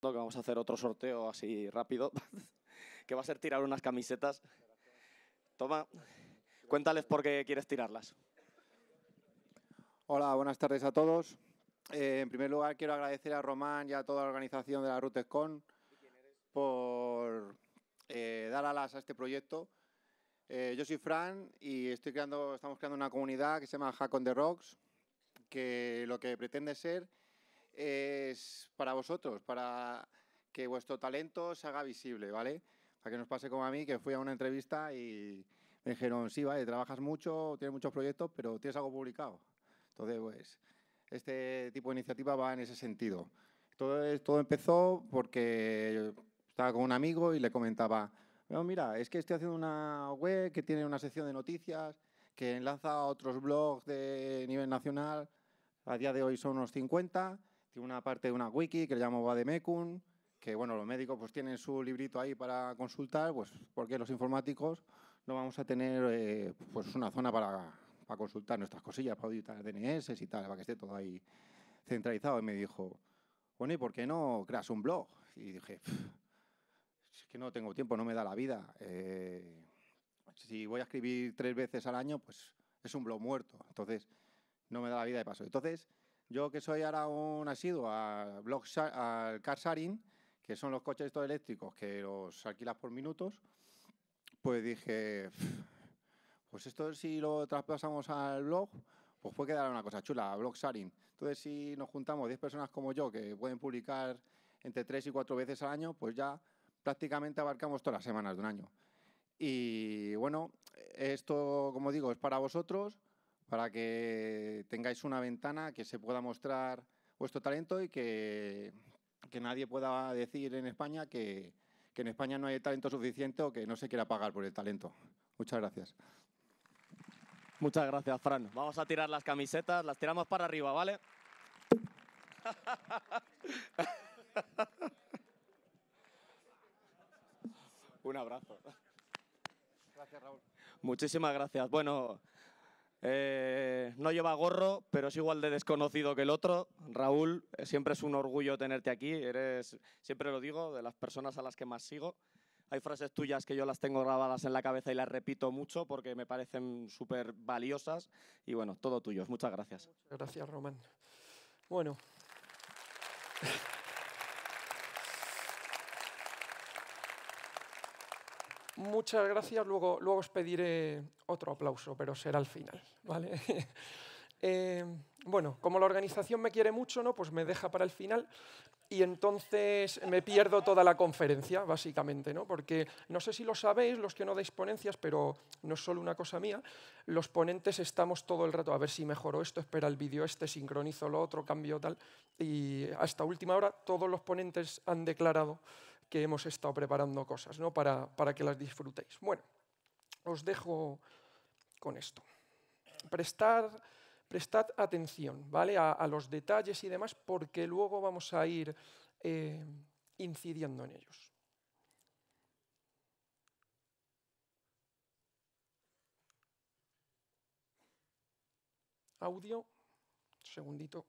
que vamos a hacer otro sorteo así rápido, que va a ser tirar unas camisetas. Toma, cuéntales por qué quieres tirarlas. Hola, buenas tardes a todos. Eh, en primer lugar, quiero agradecer a Román y a toda la organización de la RUTESCON por eh, dar alas a este proyecto. Eh, yo soy Fran y estoy creando, estamos creando una comunidad que se llama Hack on the Rocks, que lo que pretende ser es para vosotros, para que vuestro talento se haga visible, ¿vale? Para que nos pase como a mí, que fui a una entrevista y me dijeron, sí, vale, trabajas mucho, tienes muchos proyectos, pero tienes algo publicado. Entonces, pues, este tipo de iniciativa va en ese sentido. Todo, todo empezó porque estaba con un amigo y le comentaba, mira, es que estoy haciendo una web que tiene una sección de noticias, que enlaza a otros blogs de nivel nacional, a día de hoy son unos 50, tiene una parte de una wiki que le llamo Bademecum, que bueno, los médicos pues tienen su librito ahí para consultar, pues porque los informáticos no vamos a tener eh, pues una zona para, para, consultar nuestras cosillas, para editar DNS y tal, para que esté todo ahí centralizado. Y me dijo, bueno, ¿y por qué no creas un blog? Y dije, es que no tengo tiempo, no me da la vida. Eh, si voy a escribir tres veces al año, pues es un blog muerto. Entonces, no me da la vida de paso. Entonces, yo que soy ahora un asiduo al, Carsharing, que son los coches estos eléctricos que los alquilas por minutos, pues dije, pues esto si lo traspasamos al blog, pues puede quedar una cosa chula, blog sharing. Entonces, si nos juntamos 10 personas como yo que pueden publicar entre 3 y 4 veces al año, pues ya prácticamente abarcamos todas las semanas de un año. Y bueno, esto, como digo, es para vosotros para que tengáis una ventana que se pueda mostrar vuestro talento y que, nadie pueda decir en España que, que en España no hay talento suficiente o que no se quiera pagar por el talento. Muchas gracias. Muchas gracias, Fran. Vamos a tirar las camisetas, las tiramos para arriba, ¿vale? Un abrazo. Gracias, Raúl. Muchísimas gracias. Bueno, eh, no lleva gorro, pero es igual de desconocido que el otro. Raúl, eh, siempre es un orgullo tenerte aquí. Eres, siempre lo digo, de las personas a las que más sigo. Hay frases tuyas que yo las tengo grabadas en la cabeza y las repito mucho porque me parecen súper valiosas. Y bueno, todo tuyo. Muchas gracias. gracias, Román. Bueno. Muchas gracias, luego, luego os pediré otro aplauso, pero será al final. ¿vale? Eh, bueno, como la organización me quiere mucho, ¿no? pues me deja para el final y entonces me pierdo toda la conferencia, básicamente, ¿no? Porque no sé si lo sabéis, los que no dais ponencias, pero no es solo una cosa mía, los ponentes estamos todo el rato a ver si mejoro esto, espera el vídeo este, sincronizo lo otro, cambio tal, y hasta última hora todos los ponentes han declarado que hemos estado preparando cosas para, que las disfrutéis. Bueno, os dejo con esto. Prestad, prestad atención ¿vale? a, los detalles y demás porque luego vamos a ir eh, incidiendo en ellos. Audio, segundito.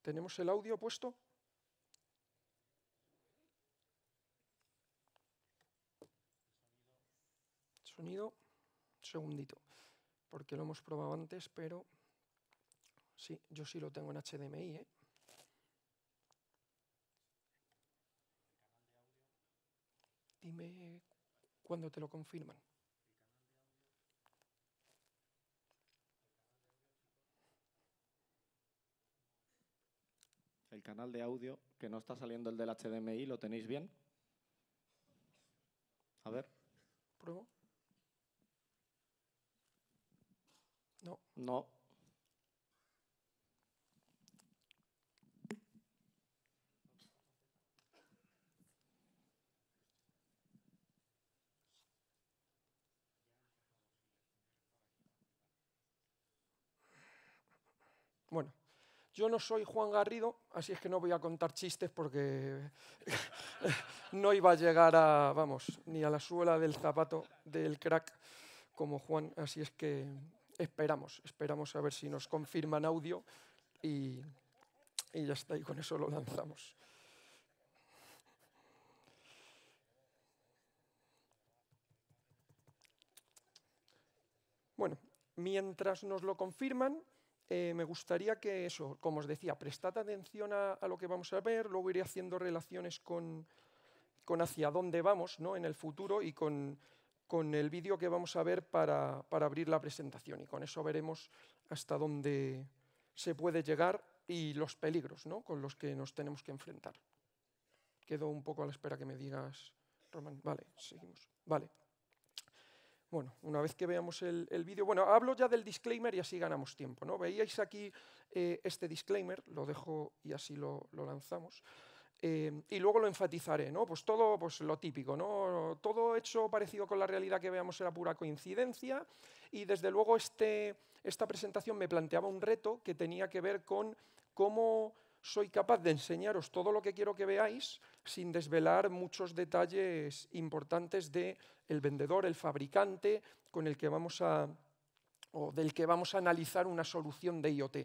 ¿Tenemos el audio puesto? sonido. Segundito, porque lo hemos probado antes, pero sí, yo sí lo tengo en HDMI. ¿eh? Dime cuándo te lo confirman. El canal de audio que no está saliendo el del HDMI, ¿lo tenéis bien? A ver. Pruebo. No. No. Bueno, yo no soy Juan Garrido, así es que no voy a contar chistes porque no iba a llegar a, vamos, ni a la suela del zapato del crack como Juan, así es que esperamos, esperamos a ver si nos confirman audio y, ya está, y con eso lo lanzamos. Bueno, mientras nos lo confirman, eh, me gustaría que eso, como os decía, prestad atención a, lo que vamos a ver, luego iré haciendo relaciones con, con hacia dónde vamos ¿no? en el futuro y con con el vídeo que vamos a ver para, para, abrir la presentación y con eso veremos hasta dónde se puede llegar y los peligros ¿no? con los que nos tenemos que enfrentar. Quedo un poco a la espera que me digas, Román. Vale, seguimos. Vale. Bueno, una vez que veamos el, el vídeo, bueno, hablo ya del disclaimer y así ganamos tiempo. ¿no? Veíais aquí eh, este disclaimer, lo dejo y así lo, lo lanzamos. Eh, y luego lo enfatizaré, ¿no? Pues todo, pues lo típico, ¿no? Todo hecho parecido con la realidad que veamos era pura coincidencia y desde luego este, esta presentación me planteaba un reto que tenía que ver con cómo soy capaz de enseñaros todo lo que quiero que veáis sin desvelar muchos detalles importantes de el vendedor, el fabricante con el que vamos a o del que vamos a analizar una solución de IoT.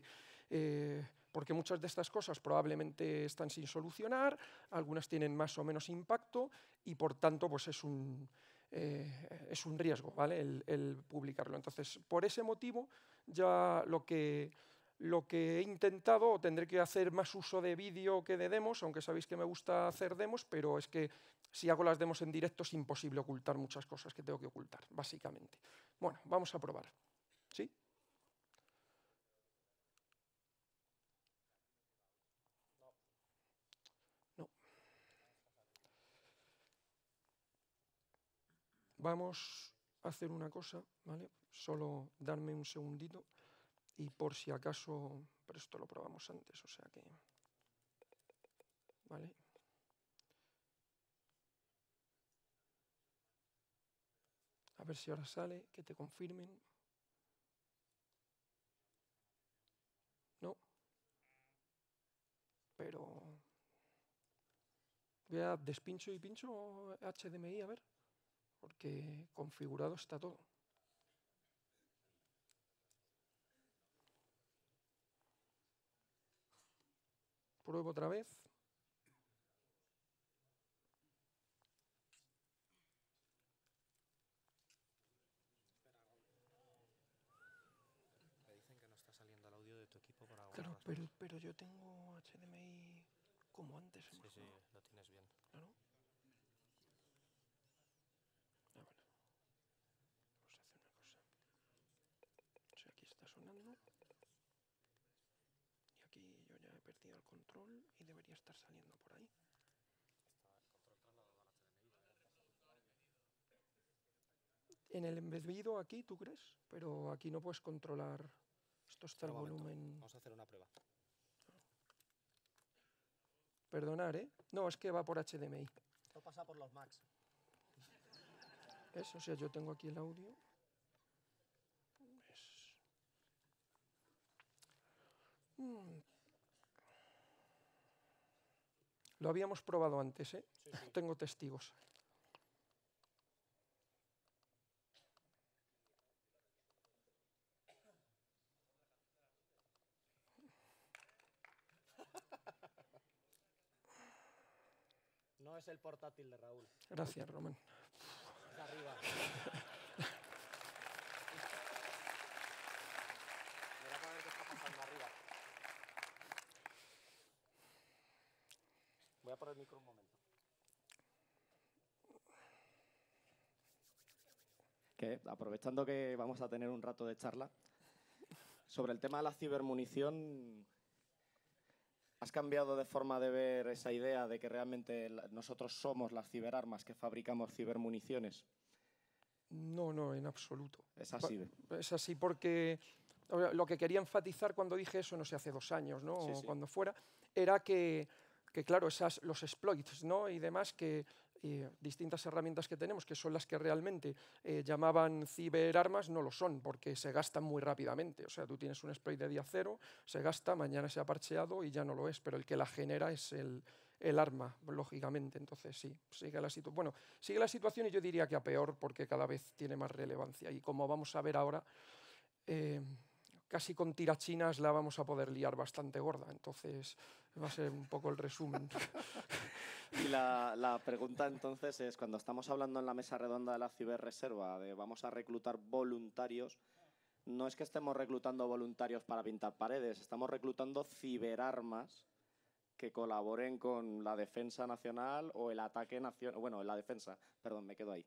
Eh, porque muchas de estas cosas probablemente están sin solucionar, algunas tienen más o menos impacto y por tanto pues es, un, eh, es un riesgo ¿vale? el, publicarlo. Entonces, por ese motivo, ya lo que, lo que he intentado, tendré que hacer más uso de vídeo que de demos, aunque sabéis que me gusta hacer demos, pero es que si hago las demos en directo es imposible ocultar muchas cosas que tengo que ocultar, básicamente. Bueno, vamos a probar. ¿Sí? Vamos a hacer una cosa, ¿vale? Solo darme un segundito y por si acaso, pero esto lo probamos antes, o sea que, ¿vale? A ver si ahora sale, que te confirmen. No. Pero... Voy a despincho y pincho HDMI, a ver porque configurado está todo. Pruebo otra vez. Me dicen que no está saliendo el audio de tu equipo por ahora. Claro, pero, pero yo tengo HDMI como antes. Sí, sí, lo tienes bien. Claro. el control y debería estar saliendo por ahí. En el embebido aquí, ¿tú crees? Pero aquí no puedes controlar. Esto está el volumen. Vamos a hacer una prueba. Perdonar, ¿eh? No, es que va por HDMI. Esto pasa por los Macs. Eso, o sea, yo tengo aquí el audio. Pues, mm, Lo habíamos probado antes, ¿eh? Tengo testigos. No es el portátil de Raúl. Gracias, Román. arriba. Que, aprovechando que vamos a tener un rato de charla, sobre el tema de la cibermunición, ¿has cambiado de forma de ver esa idea de que realmente nosotros somos las ciberarmas que fabricamos cibermuniciones? No, no, en absoluto. Es así. Es así porque lo que quería enfatizar cuando dije eso, no sé, hace dos años, ¿no? O cuando fuera, era que que claro, esas, los exploits y demás, que distintas herramientas que tenemos, que son las que realmente eh, llamaban ciberarmas, no lo son, porque se gastan muy rápidamente. O sea, tú tienes un exploit de día cero, se gasta, mañana se ha parcheado y ya no lo es, pero el que la genera es el, arma, lógicamente. Entonces, sí, sigue la, situación. bueno, sigue la situación y yo diría que a peor, porque cada vez tiene más relevancia. Y como vamos a ver ahora... Eh, casi con tirachinas la vamos a poder liar bastante gorda. Entonces, va a ser un poco el resumen. Y la, pregunta entonces es, cuando estamos hablando en la mesa redonda de la ciberreserva de vamos a reclutar voluntarios, no es que estemos reclutando voluntarios para pintar paredes, estamos reclutando ciberarmas que colaboren con la defensa nacional o el ataque nacional, bueno, la defensa, perdón, me quedo ahí,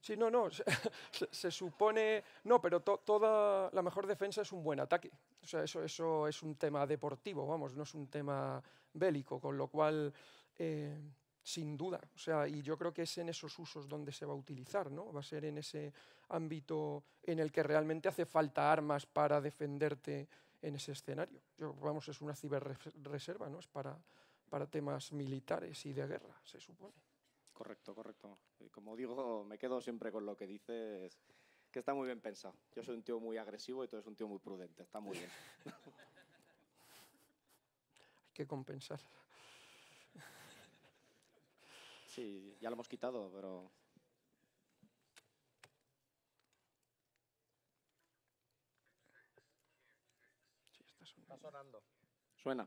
Sí, no, no, se, supone... No, pero toda la mejor defensa es un buen ataque. O sea, eso, eso es un tema deportivo, vamos, no es un tema bélico, con lo cual... Eh, sin duda, o sea, y yo creo que es en esos usos donde se va a utilizar, ¿no? Va a ser en ese ámbito en el que realmente hace falta armas para defenderte en ese escenario. Yo, vamos, es una ciberreserva, ¿no? Es para, para temas militares y de guerra, se supone. Correcto, correcto. Como digo, me quedo siempre con lo que dices, que está muy bien pensado. Yo soy un tío muy agresivo y tú eres un tío muy prudente, está muy bien. Hay que compensar. Sí, ya lo hemos quitado, pero Está sonando. Suena.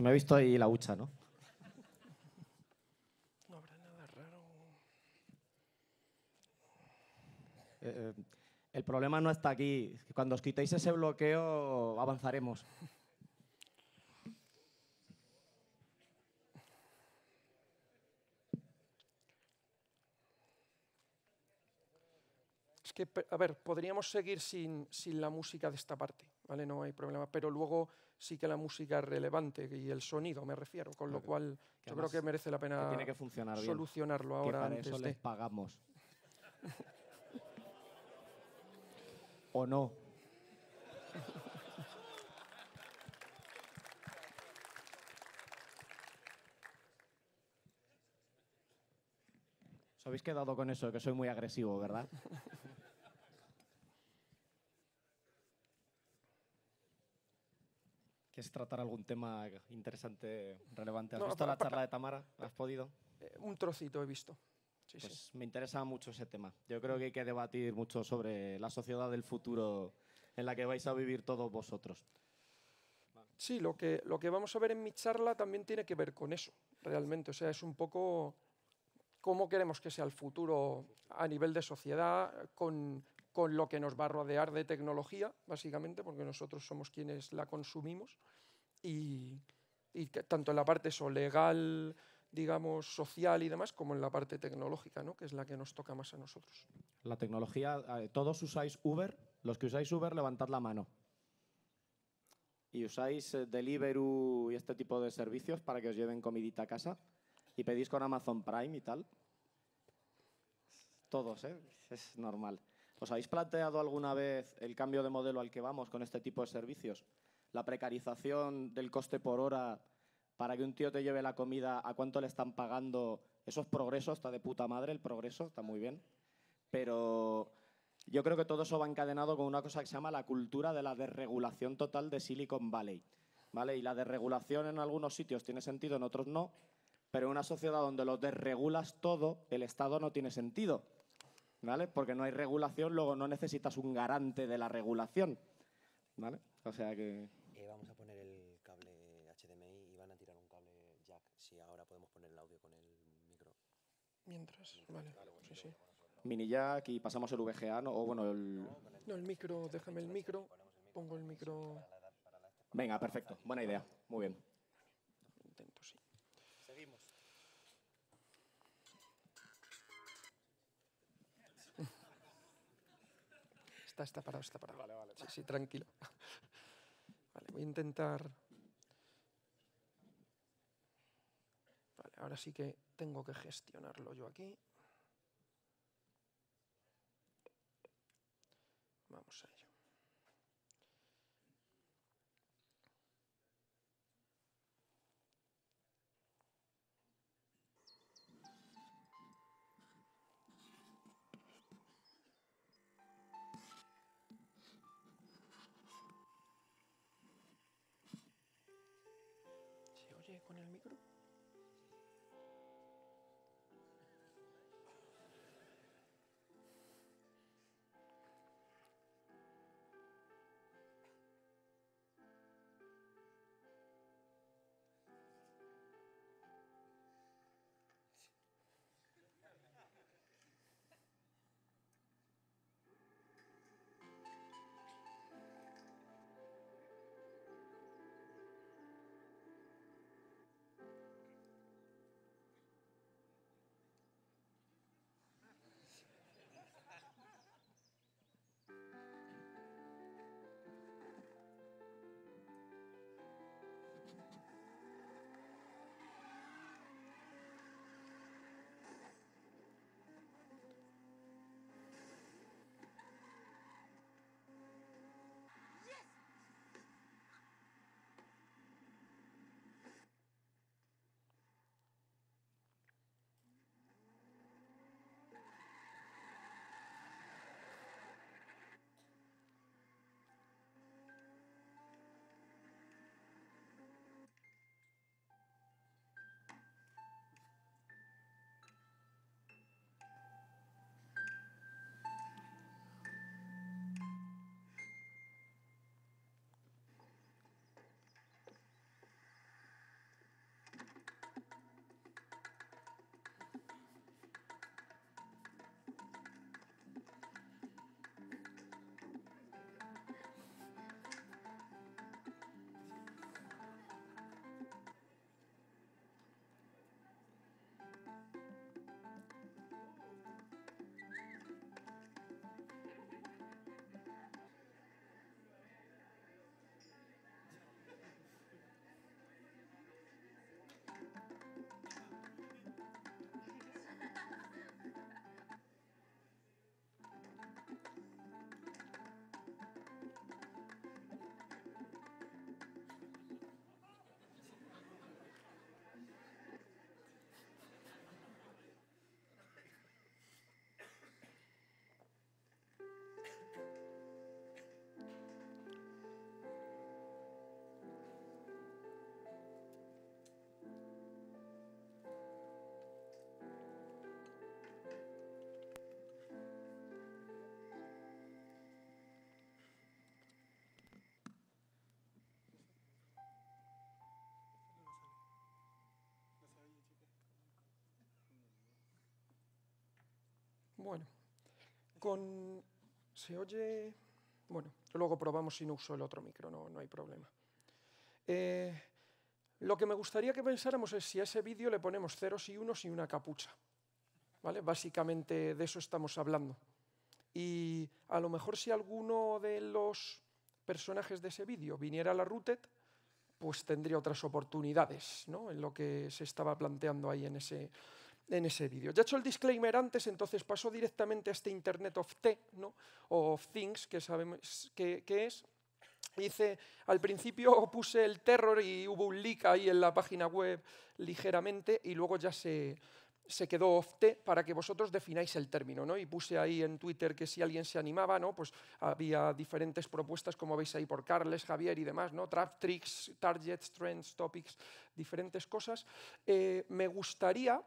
Se me ha visto ahí la hucha, ¿no? No habrá nada raro. Eh, eh, el problema no está aquí. Cuando os quitéis ese bloqueo, avanzaremos. Es que, a ver, podríamos seguir sin, sin la música de esta parte, ¿vale? No hay problema, pero luego sí que la música es relevante y el sonido, me refiero, con lo cual yo creo que merece la pena tiene que funcionar solucionarlo ahora. antes eso de... les pagamos. ¿O no? Os habéis quedado con eso, que soy muy agresivo, ¿verdad? ¿Quieres tratar algún tema interesante, relevante? ¿Has visto la charla de Tamara? ¿Has podido? Eh, un trocito he visto. pues me interesa mucho ese tema. Yo creo que hay que debatir mucho sobre la sociedad del futuro en la que vais a vivir todos vosotros. Sí, lo que, lo que vamos a ver en mi charla también tiene que ver con eso, realmente. O sea, es un poco cómo queremos que sea el futuro a nivel de sociedad, con, con lo que nos va a rodear de tecnología, básicamente, porque nosotros somos quienes la consumimos, y, tanto en la parte legal, digamos, social y demás, como en la parte tecnológica, que es la que nos toca más a nosotros. La tecnología, eh, ¿todos usáis Uber? Los que usáis Uber, levantad la mano. ¿Y usáis eh, Deliveroo y este tipo de servicios para que os lleven comidita a casa? ¿Y pedís con Amazon Prime y tal? Todos, ¿eh? Es normal. ¿Os habéis planteado alguna vez el cambio de modelo al que vamos con este tipo de servicios? La precarización del coste por hora para que un tío te lleve la comida, a cuánto le están pagando. esos progresos? está de puta madre el progreso, está muy bien. Pero yo creo que todo eso va encadenado con una cosa que se llama la cultura de la desregulación total de Silicon Valley. ¿vale? Y la desregulación en algunos sitios tiene sentido, en otros no. Pero en una sociedad donde lo desregulas todo, el Estado no tiene sentido. ¿vale? Porque no hay regulación, luego no necesitas un garante de la regulación, ¿vale? O sea que... Eh, vamos a poner el cable HDMI y van a tirar un cable jack, si ahora podemos poner el audio con el micro. Mientras, vale, sí, sí. Mini jack y pasamos el VGA, ¿no? O bueno, el... No, el micro, déjame el micro, pongo el micro... Venga, perfecto, buena idea, muy bien. está, parado, está parado. Vale, Sí, tranquilo. voy a intentar... Vale, ahora sí que tengo que gestionarlo yo aquí. Vamos a ir. con el micro. Bueno, con... ¿Se oye? Bueno, luego probamos si no uso el otro micro, no, no hay problema. Eh, lo que me gustaría que pensáramos es si a ese vídeo le ponemos ceros y unos y una capucha. ¿Vale? Básicamente de eso estamos hablando. Y a lo mejor si alguno de los personajes de ese vídeo viniera a la Rooted, pues tendría otras oportunidades, ¿no? En lo que se estaba planteando ahí en ese, en ese vídeo. Ya he hecho el disclaimer antes, entonces paso directamente a este Internet of T, ¿no? o of Things, que sabemos qué es. dice, al principio puse el terror y hubo un leak ahí en la página web ligeramente y luego ya se, se quedó T, para que vosotros defináis el término, ¿no? Y puse ahí en Twitter que si alguien se animaba, ¿no? Pues había diferentes propuestas, como veis ahí por Carles, Javier y demás, ¿no? Trap, tricks, targets, trends, topics, diferentes cosas. Eh, me gustaría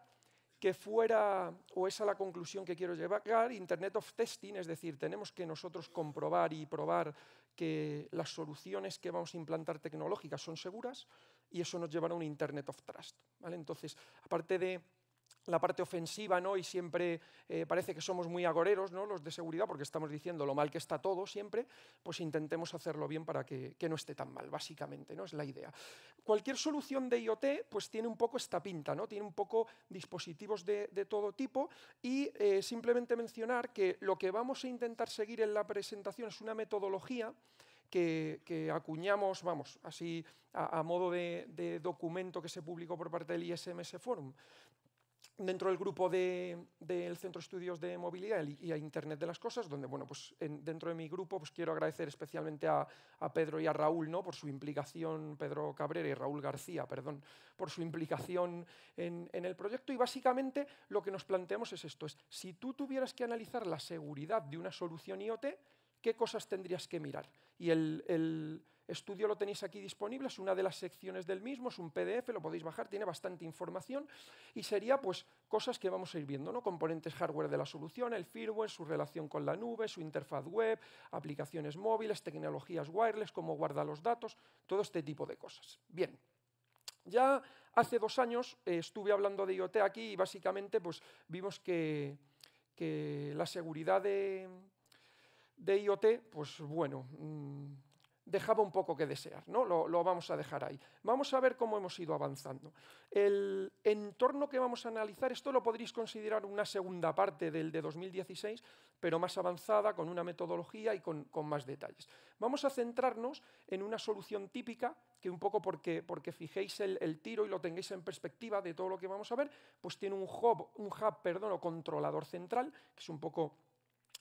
que fuera, o esa es la conclusión que quiero llevar, Internet of Testing, es decir, tenemos que nosotros comprobar y probar que las soluciones que vamos a implantar tecnológicas son seguras y eso nos llevará a un Internet of Trust. ¿vale? Entonces, aparte de la parte ofensiva, ¿no? Y siempre eh, parece que somos muy agoreros, ¿no? Los de seguridad, porque estamos diciendo lo mal que está todo siempre, pues intentemos hacerlo bien para que, no esté tan mal, básicamente, ¿no? Es la idea. Cualquier solución de IoT, pues tiene un poco esta pinta, ¿no? Tiene un poco dispositivos de, de todo tipo y eh, simplemente mencionar que lo que vamos a intentar seguir en la presentación es una metodología que, que, acuñamos, vamos, así a, modo de, de, documento que se publicó por parte del ISMS Forum, dentro del grupo del Centro de Estudios de Movilidad y a Internet de las Cosas, donde, bueno, pues dentro de mi grupo pues quiero agradecer especialmente a, Pedro y a Raúl, ¿no? Por su implicación, Pedro Cabrera y Raúl García, perdón, por su implicación en, el proyecto. Y básicamente lo que nos planteamos es esto, es si tú tuvieras que analizar la seguridad de una solución IoT, ¿qué cosas tendrías que mirar? Y el estudio lo tenéis aquí disponible, es una de las secciones del mismo, es un PDF, lo podéis bajar, tiene bastante información y sería pues cosas que vamos a ir viendo, ¿no? Componentes hardware de la solución, el firmware, su relación con la nube, su interfaz web, aplicaciones móviles, tecnologías wireless, cómo guarda los datos, todo este tipo de cosas. Bien. Ya hace dos años eh, estuve hablando de IoT aquí y básicamente pues, vimos que, la seguridad de, IoT, pues bueno, mm, dejaba un poco que desear, ¿no? Lo, vamos a dejar ahí. Vamos a ver cómo hemos ido avanzando. El entorno que vamos a analizar, esto lo podréis considerar una segunda parte del de 2016, pero más avanzada, con una metodología y con, más detalles. Vamos a centrarnos en una solución típica, que un poco porque, porque fijéis el, tiro y lo tengáis en perspectiva de todo lo que vamos a ver, pues tiene un hub, un hub perdón, o controlador central, que es un poco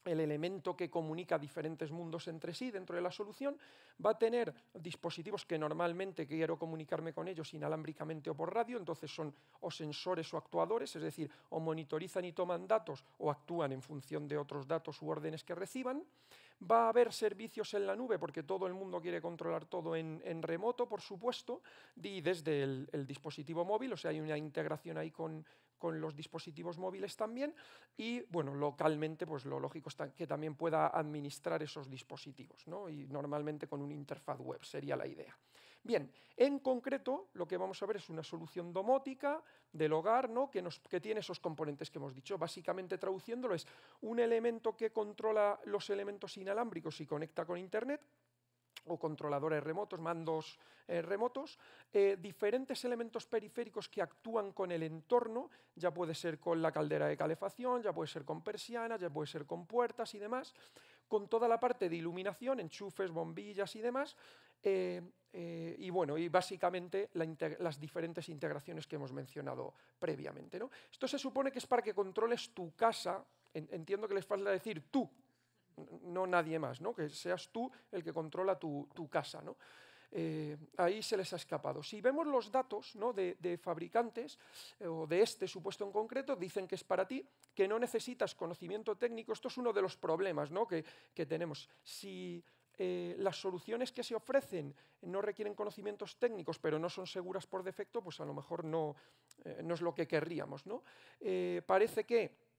el elemento que comunica diferentes mundos entre sí dentro de la solución, va a tener dispositivos que normalmente quiero comunicarme con ellos inalámbricamente o por radio, entonces son o sensores o actuadores, es decir, o monitorizan y toman datos o actúan en función de otros datos u órdenes que reciban. Va a haber servicios en la nube, porque todo el mundo quiere controlar todo en, remoto, por supuesto, y desde el, el, dispositivo móvil, o sea, hay una integración ahí con, con los dispositivos móviles también y, bueno, localmente, pues lo lógico es que también pueda administrar esos dispositivos, ¿no? Y normalmente con una interfaz web sería la idea. Bien, en concreto lo que vamos a ver es una solución domótica del hogar ¿no? que, nos, que, tiene esos componentes que hemos dicho. Básicamente traduciéndolo es un elemento que controla los elementos inalámbricos y conecta con Internet, o controladores remotos, mandos eh, remotos, eh, diferentes elementos periféricos que actúan con el entorno, ya puede ser con la caldera de calefacción, ya puede ser con persianas, ya puede ser con puertas y demás, con toda la parte de iluminación, enchufes, bombillas y demás, eh, y bueno, y básicamente las diferentes integraciones que hemos mencionado previamente. ¿no? Esto se supone que es para que controles tu casa. entiendo que les falta decir tú, no nadie más, ¿no? que seas tú el que controla tu, casa. ¿no? Eh, ahí se les ha escapado. Si vemos los datos ¿no? de, fabricantes eh, o de este supuesto en concreto, dicen que es para ti, que no necesitas conocimiento técnico. Esto es uno de los problemas que, tenemos. Si eh, las soluciones que se ofrecen no requieren conocimientos técnicos, pero no son seguras por defecto, pues a lo mejor no, no es lo que querríamos. ¿no? parece que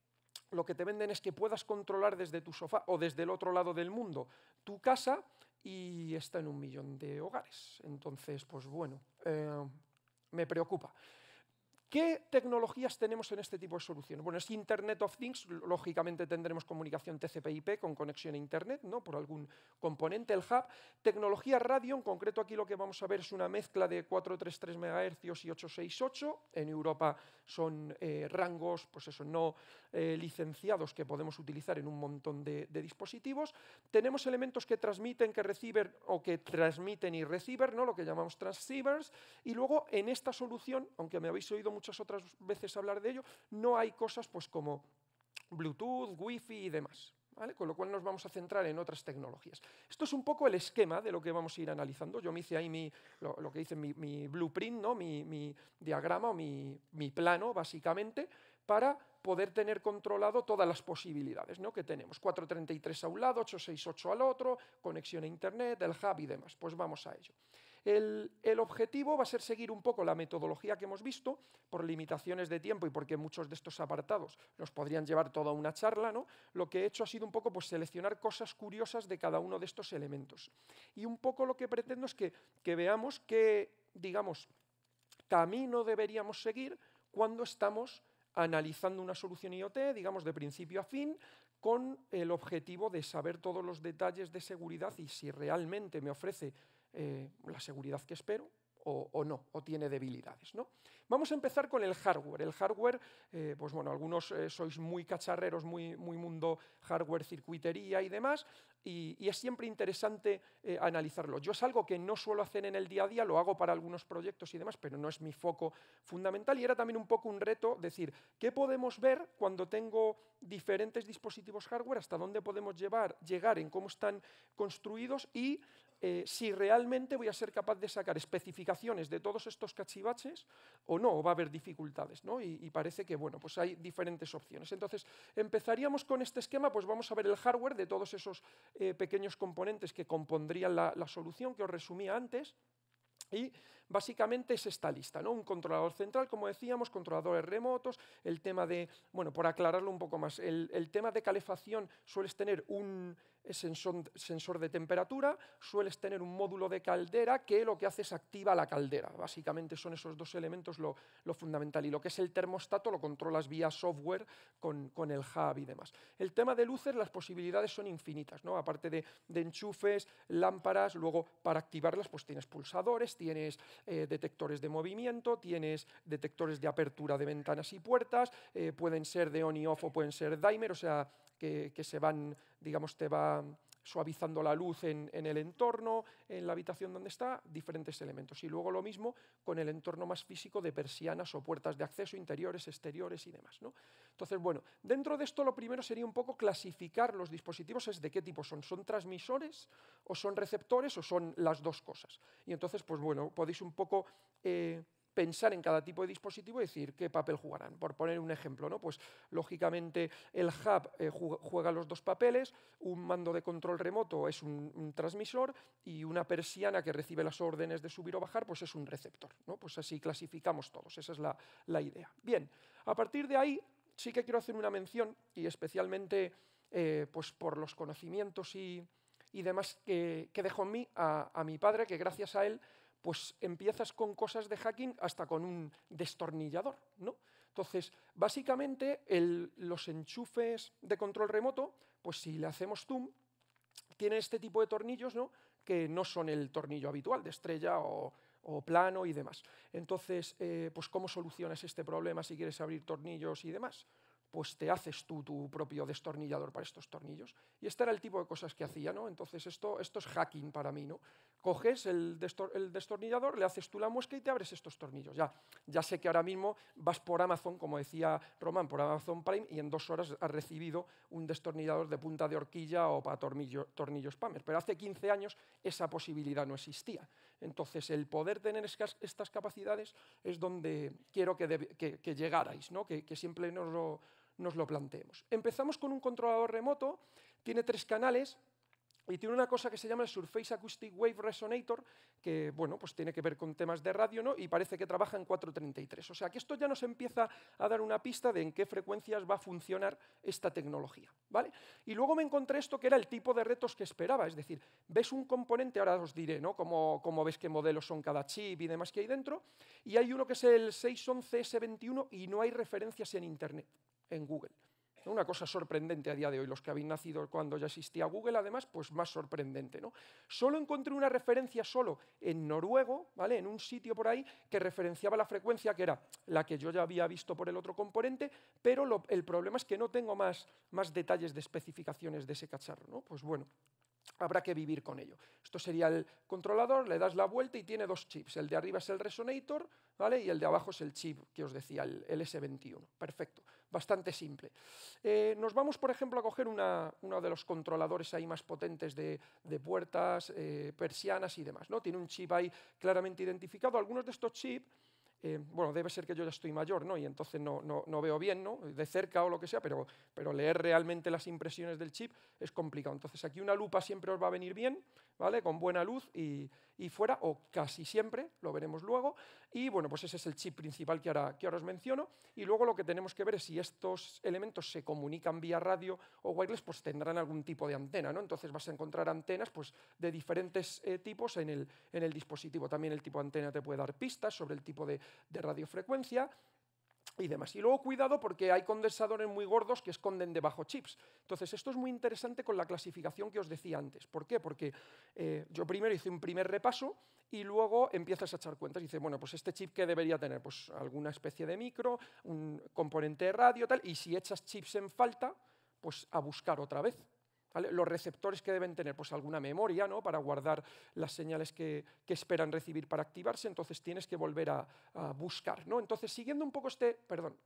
lo que te venden es que puedas controlar desde tu sofá o desde el otro lado del mundo tu casa y está en un millón de hogares. Entonces, pues bueno, eh, me preocupa. ¿Qué tecnologías tenemos en este tipo de soluciones? Bueno, es Internet of Things, lógicamente tendremos comunicación TCP/IP con conexión a Internet, ¿no? Por algún componente, el hub. Tecnología radio, en concreto aquí lo que vamos a ver es una mezcla de 433 MHz y 868. En Europa son eh, rangos, pues eso, no eh, licenciados que podemos utilizar en un montón de, dispositivos. Tenemos elementos que transmiten, que reciben o que transmiten y reciben, ¿no? Lo que llamamos transceivers. Y luego en esta solución, aunque me habéis oído mucho muchas otras veces hablar de ello, no hay cosas pues, como Bluetooth, Wi-Fi y demás. Con lo cual nos vamos a centrar en otras tecnologías. Esto es un poco el esquema de lo que vamos a ir analizando. Yo me hice ahí mi, lo, que dice mi, blueprint, ¿no? mi, diagrama o mi, plano, básicamente, para poder tener controlado todas las posibilidades que tenemos. 433 a un lado, 868 al otro, conexión a Internet, el hub y demás. Pues vamos a ello. El, objetivo va a ser seguir un poco la metodología que hemos visto, por limitaciones de tiempo y porque muchos de estos apartados nos podrían llevar toda una charla, ¿no? Lo que he hecho ha sido un poco pues, seleccionar cosas curiosas de cada uno de estos elementos. Y un poco lo que pretendo es que, que veamos qué, digamos, camino deberíamos seguir cuando estamos analizando una solución IoT, digamos, de principio a fin, con el objetivo de saber todos los detalles de seguridad y si realmente me ofrece eh, la seguridad que espero, o, no, o tiene debilidades. ¿no? Vamos a empezar con el hardware. El hardware, eh, pues bueno, algunos eh, sois muy cacharreros, muy, muy mundo hardware, circuitería y demás, y, es siempre interesante analizarlo. Yo es algo que no suelo hacer en el día a día, lo hago para algunos proyectos y demás, pero no es mi foco fundamental, y era también un poco un reto decir, ¿qué podemos ver cuando tengo diferentes dispositivos hardware? ¿Hasta dónde podemos llevar, llegar en cómo están construidos? Y eh, si realmente voy a ser capaz de sacar especificaciones de todos estos cachivaches o no, o va a haber dificultades, ¿no? Y, parece que, bueno, pues hay diferentes opciones. Entonces, empezaríamos con este esquema, pues vamos a ver el hardware de todos esos eh, pequeños componentes que compondrían la, solución que os resumí antes y básicamente es esta lista, ¿no? Un controlador central, como decíamos, controladores remotos, el tema de, bueno, por aclararlo un poco más, el, tema de calefacción sueles tener un sensor, de temperatura, sueles tener un módulo de caldera que lo que hace es activa la caldera. Básicamente son esos dos elementos lo, fundamental y lo que es el termostato lo controlas vía software con, el hub y demás. El tema de luces, las posibilidades son infinitas, ¿no? Aparte de, de enchufes, lámparas, luego para activarlas pues tienes pulsadores, tienes eh, detectores de movimiento, tienes detectores de apertura de ventanas y puertas, eh, pueden ser de on y off o pueden ser dimer, o sea, que, que se van, digamos, te va suavizando la luz en, el entorno, en la habitación donde está, diferentes elementos. Y luego lo mismo con el entorno más físico de persianas o puertas de acceso, interiores, exteriores y demás. Entonces, bueno, dentro de esto lo primero sería un poco clasificar los dispositivos, es de qué tipo son. ¿Son transmisores o son receptores o son las dos cosas? Y entonces, pues bueno, podéis un poco... Eh, pensar en cada tipo de dispositivo y decir qué papel jugarán. Por poner un ejemplo, ¿no? pues lógicamente el hub eh, juega los dos papeles, un mando de control remoto es un, transmisor y una persiana que recibe las órdenes de subir o bajar pues es un receptor. ¿no? Pues así clasificamos todos, esa es la, idea. Bien, a partir de ahí sí que quiero hacer una mención y especialmente eh, pues por los conocimientos y, demás que, que dejó en mí a, a mi padre, que gracias a él pues empiezas con cosas de hacking hasta con un destornillador. ¿no? Entonces, básicamente los enchufes de control remoto, pues si le hacemos zoom, tienen este tipo de tornillos que no son el tornillo habitual de estrella o, plano y demás. Entonces, eh, pues ¿cómo solucionas este problema si quieres abrir tornillos y demás? pues te haces tú tu propio destornillador para estos tornillos. Y este era el tipo de cosas que hacía, ¿no? Entonces esto, esto es hacking para mí, ¿no? Coges el, destornillador, le haces tú la muesca y te abres estos tornillos. Ya, ya sé que ahora mismo vas por Amazon, como decía Román, por Amazon Prime y en dos horas has recibido un destornillador de punta de horquilla o para tornillos Pamer. Pero hace 15 años esa posibilidad no existía. Entonces el poder tener estas capacidades es donde quiero que, que, llegarais, ¿no? que siempre nos lo nos lo planteemos. Empezamos con un controlador remoto, tiene tres canales, y tiene una cosa que se llama el Surface Acoustic Wave Resonator, que bueno, pues tiene que ver con temas de radio, ¿no? Y parece que trabaja en 433. O sea, que esto ya nos empieza a dar una pista de en qué frecuencias va a funcionar esta tecnología, ¿vale? Y luego me encontré esto que era el tipo de retos que esperaba, es decir, ves un componente, ahora os diré, ¿no? Como cómo ves qué modelos son cada chip y demás que hay dentro, y hay uno que es el 611S21 y no hay referencias en Internet en Google. Una cosa sorprendente a día de hoy, los que habéis nacido cuando ya existía Google, además, pues más sorprendente. ¿no? Solo encontré una referencia solo en noruego, ¿vale? en un sitio por ahí, que referenciaba la frecuencia, que era la que yo ya había visto por el otro componente, pero el problema es que no tengo más, más detalles de especificaciones de ese cacharro. ¿no? Pues bueno, habrá que vivir con ello. Esto sería el controlador, le das la vuelta y tiene dos chips. El de arriba es el resonator ¿vale? y el de abajo es el chip que os decía, el, S21. Perfecto, bastante simple. Eh, nos vamos, por ejemplo, a coger uno de los controladores ahí más potentes de, puertas, eh, persianas y demás. ¿no? Tiene un chip ahí claramente identificado. Algunos de estos chips eh, bueno, debe ser que yo ya estoy mayor, ¿no? Y entonces no, no, veo bien, ¿no? De cerca o lo que sea, pero, pero leer realmente las impresiones del chip es complicado. Entonces aquí una lupa siempre os va a venir bien, ¿vale? Con buena luz y, y fuera, o casi siempre, lo veremos luego. Y bueno, pues ese es el chip principal que ahora, que ahora os menciono. Y luego lo que tenemos que ver es si estos elementos se comunican vía radio o wireless, pues tendrán algún tipo de antena, ¿no? Entonces vas a encontrar antenas pues, de diferentes eh, tipos en el, en el dispositivo. También el tipo de antena te puede dar pistas sobre el tipo de, de radiofrecuencia y demás. Y luego cuidado porque hay condensadores muy gordos que esconden debajo chips. Entonces, esto es muy interesante con la clasificación que os decía antes. ¿Por qué? Porque eh, yo primero hice un primer repaso y luego empiezas a echar cuentas dices, bueno, pues este chip que debería tener, pues alguna especie de micro, un componente de radio, tal, y si echas chips en falta, pues a buscar otra vez. Los receptores que deben tener, pues alguna memoria, ¿no? Para guardar las señales que, esperan recibir para activarse, entonces tienes que volver a, buscar, ¿no? Entonces, siguiendo un poco este, perdón,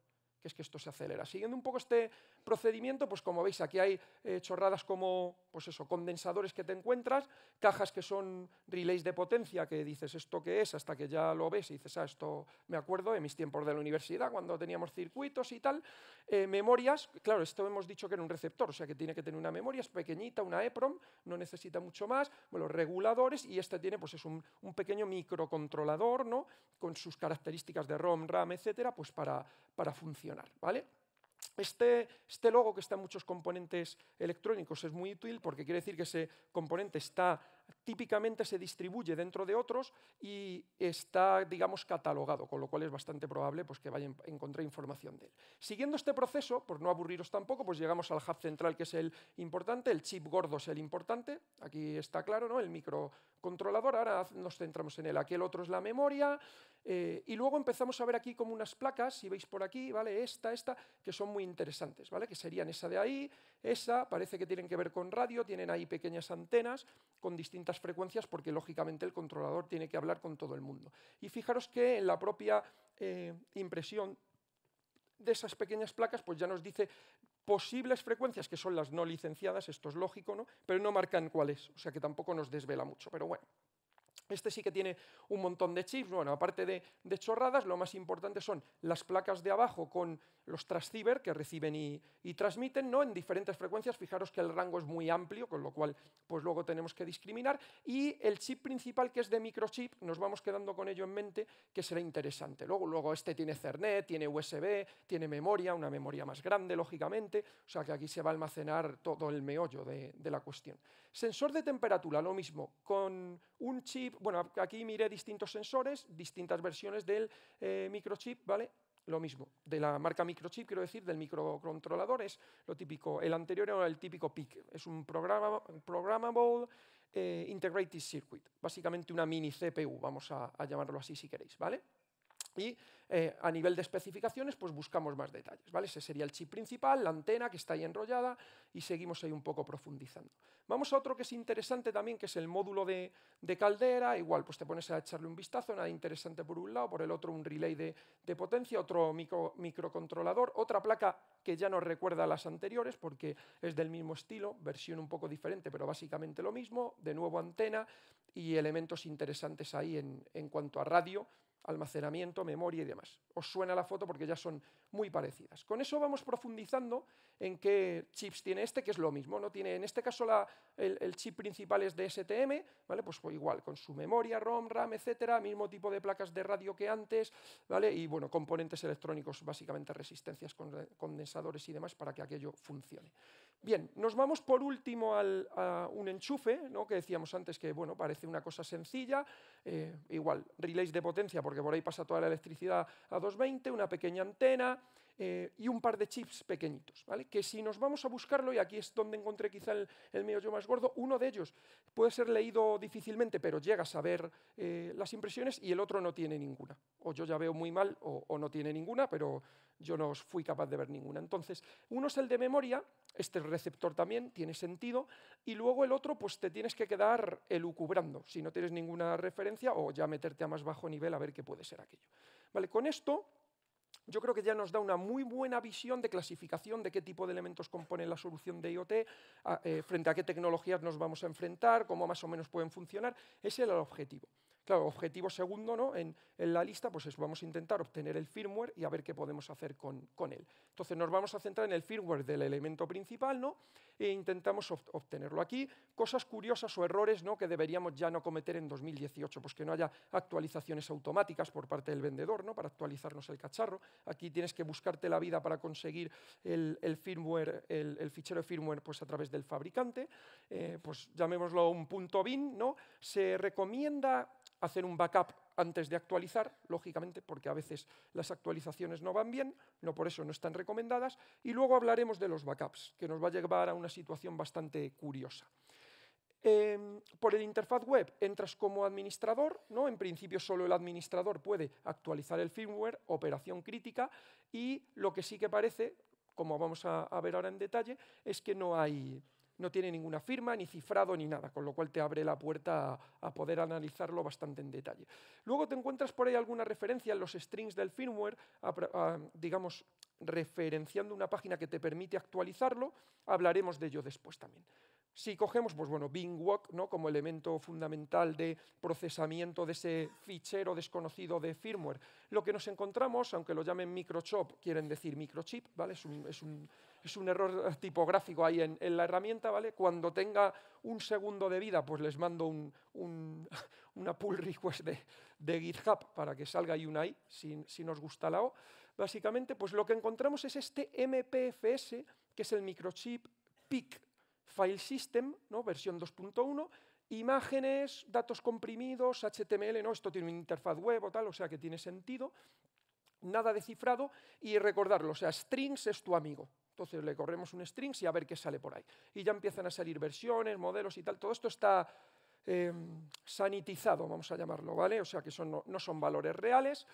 que es que esto se acelera. Siguiendo un poco este procedimiento, pues como veis, aquí hay eh, chorradas como pues eso, condensadores que te encuentras, cajas que son relays de potencia, que dices esto que es, hasta que ya lo ves y dices, ah, esto me acuerdo de mis tiempos de la universidad, cuando teníamos circuitos y tal, eh, memorias, claro, esto hemos dicho que era un receptor, o sea que tiene que tener una memoria, es pequeñita, una EPROM, no necesita mucho más, bueno, reguladores, y este tiene pues es un, un pequeño microcontrolador, ¿no? con sus características de ROM, RAM, etcétera, pues para, para funcionar. ¿vale? Este, este, logo que está en muchos componentes electrónicos es muy útil porque quiere decir que ese componente está típicamente se distribuye dentro de otros y está, digamos, catalogado, con lo cual es bastante probable pues, que vayan a encontrar información de él. Siguiendo este proceso, por no aburriros tampoco, pues llegamos al hub central, que es el importante, el chip gordo es el importante, aquí está claro, ¿no? el microcontrolador, ahora nos centramos en él, aquel otro es la memoria, eh, y luego empezamos a ver aquí como unas placas, si veis por aquí, ¿vale? esta, esta, que son muy interesantes, ¿vale? que serían esa de ahí, esa parece que tienen que ver con radio, tienen ahí pequeñas antenas con distintas frecuencias porque lógicamente el controlador tiene que hablar con todo el mundo. Y fijaros que en la propia eh, impresión de esas pequeñas placas, pues ya nos dice posibles frecuencias, que son las no licenciadas, esto es lógico, ¿no? pero no marcan cuáles, o sea que tampoco nos desvela mucho, pero bueno. Este sí que tiene un montón de chips. Bueno, aparte de, chorradas, lo más importante son las placas de abajo con los transceiver que reciben y, transmiten ¿no? en diferentes frecuencias. Fijaros que el rango es muy amplio, con lo cual pues luego tenemos que discriminar. Y el chip principal, que es de microchip, nos vamos quedando con ello en mente, que será interesante. Luego, luego este tiene Cernet, tiene USB, tiene memoria, una memoria más grande, lógicamente. O sea que aquí se va a almacenar todo el meollo de, de la cuestión. Sensor de temperatura, lo mismo, con un chip bueno, aquí miré distintos sensores, distintas versiones del eh, microchip, ¿vale? Lo mismo, de la marca microchip, quiero decir, del microcontrolador, es lo típico. El anterior era el típico PIC, es un programmable eh, integrated circuit, básicamente una mini CPU, vamos a llamarlo así si queréis, ¿vale? Y eh, a nivel de especificaciones, pues buscamos más detalles. ¿vale? Ese sería el chip principal, la antena que está ahí enrollada y seguimos ahí un poco profundizando. Vamos a otro que es interesante también, que es el módulo de, de caldera. Igual, pues te pones a echarle un vistazo, nada interesante por un lado, por el otro un relay de, potencia, otro micro, microcontrolador, otra placa que ya nos recuerda a las anteriores porque es del mismo estilo, versión un poco diferente, pero básicamente lo mismo. De nuevo antena y elementos interesantes ahí en, en cuanto a radio almacenamiento, memoria y demás. Os suena la foto porque ya son muy parecidas. Con eso vamos profundizando en qué chips tiene este, que es lo mismo. ¿no? Tiene, en este caso la, el, chip principal es de STM, ¿vale? pues, pues igual, con su memoria, ROM, RAM, etcétera, mismo tipo de placas de radio que antes, ¿vale? y bueno, componentes electrónicos, básicamente resistencias, condensadores y demás para que aquello funcione. Bien, nos vamos por último a un enchufe, ¿no? que decíamos antes que bueno, parece una cosa sencilla, eh, igual, relays de potencia, porque por ahí pasa toda la electricidad a 220, una pequeña antena, eh, y un par de chips pequeñitos, ¿vale? Que si nos vamos a buscarlo, y aquí es donde encontré quizá el, el yo más gordo, uno de ellos puede ser leído difícilmente, pero llegas a ver eh, las impresiones y el otro no tiene ninguna. O yo ya veo muy mal o, no tiene ninguna, pero yo no fui capaz de ver ninguna. Entonces, uno es el de memoria, este receptor también tiene sentido, y luego el otro, pues te tienes que quedar elucubrando, si no tienes ninguna referencia, o ya meterte a más bajo nivel a ver qué puede ser aquello. Vale, con esto yo creo que ya nos da una muy buena visión de clasificación de qué tipo de elementos componen la solución de IoT, eh, frente a qué tecnologías nos vamos a enfrentar, cómo más o menos pueden funcionar. Ese era el objetivo. Claro, objetivo segundo en, la lista, pues es, vamos a intentar obtener el firmware y a ver qué podemos hacer con, él. Entonces nos vamos a centrar en el firmware del elemento principal ¿no? e intentamos obtenerlo. Aquí cosas curiosas o errores ¿no? que deberíamos ya no cometer en 2018, pues que no haya actualizaciones automáticas por parte del vendedor ¿no? para actualizarnos el cacharro. Aquí tienes que buscarte la vida para conseguir el, firmware, el, fichero de firmware pues, a través del fabricante. Eh, pues llamémoslo un punto bin. ¿no? Se recomienda hacer un backup antes de actualizar, lógicamente, porque a veces las actualizaciones no van bien, no por eso no están recomendadas, y luego hablaremos de los backups, que nos va a llevar a una situación bastante curiosa. Em, por el interfaz web entras como administrador, ¿no? en principio solo el administrador puede actualizar el firmware, operación crítica, y lo que sí que parece, como vamos a ver ahora en detalle, es que no hay, no tiene ninguna firma, ni cifrado, ni nada, con lo cual te abre la puerta a, poder analizarlo bastante en detalle. Luego te encuentras por ahí alguna referencia en los strings del firmware, digamos, referenciando una página que te permite actualizarlo, hablaremos de ello después también. Si cogemos, pues bueno, walk ¿no? como elemento fundamental de procesamiento de ese fichero desconocido de firmware, lo que nos encontramos, aunque lo llamen microchop, quieren decir microchip, ¿vale? es un es un error eh, tipográfico ahí en, la herramienta, ¿vale? Cuando tenga un segundo de vida, pues les mando una pull request de, GitHub para que salga y una I, si, nos gusta la O. Básicamente, pues lo que encontramos es este MPFS, que es el microchip PIC File System, ¿no? versión 2.1, imágenes, datos comprimidos, HTML, ¿no? esto tiene una interfaz web o tal, o sea que tiene sentido, nada de cifrado, y recordarlo, o sea, strings es tu amigo, entonces le corremos un strings y a ver qué sale por ahí. Y ya empiezan a salir versiones, modelos y tal. Todo esto está em, sanitizado, vamos a llamarlo, ¿vale? O sea que son, no, son valores reales,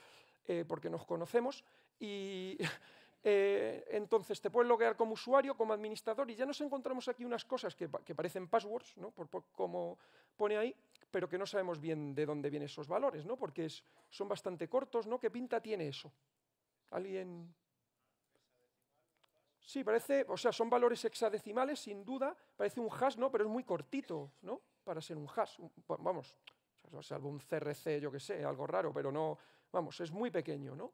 eh, porque nos conocemos. Y eh, entonces te puedes loguear como usuario, como administrador, y ya nos encontramos aquí unas cosas que, parecen passwords, ¿no? Por, por, como pone ahí, pero que no sabemos bien de dónde vienen esos valores, ¿no? Porque son bastante cortos, ¿no? ¿Qué pinta tiene eso? ¿Alguien Sí, parece, o sea, son valores hexadecimales, sin duda, parece un hash, ¿no? Pero es muy cortito, ¿no? Para ser un hash, vamos, salvo un CRC, yo qué sé, algo raro, pero no, vamos, es muy pequeño, ¿no?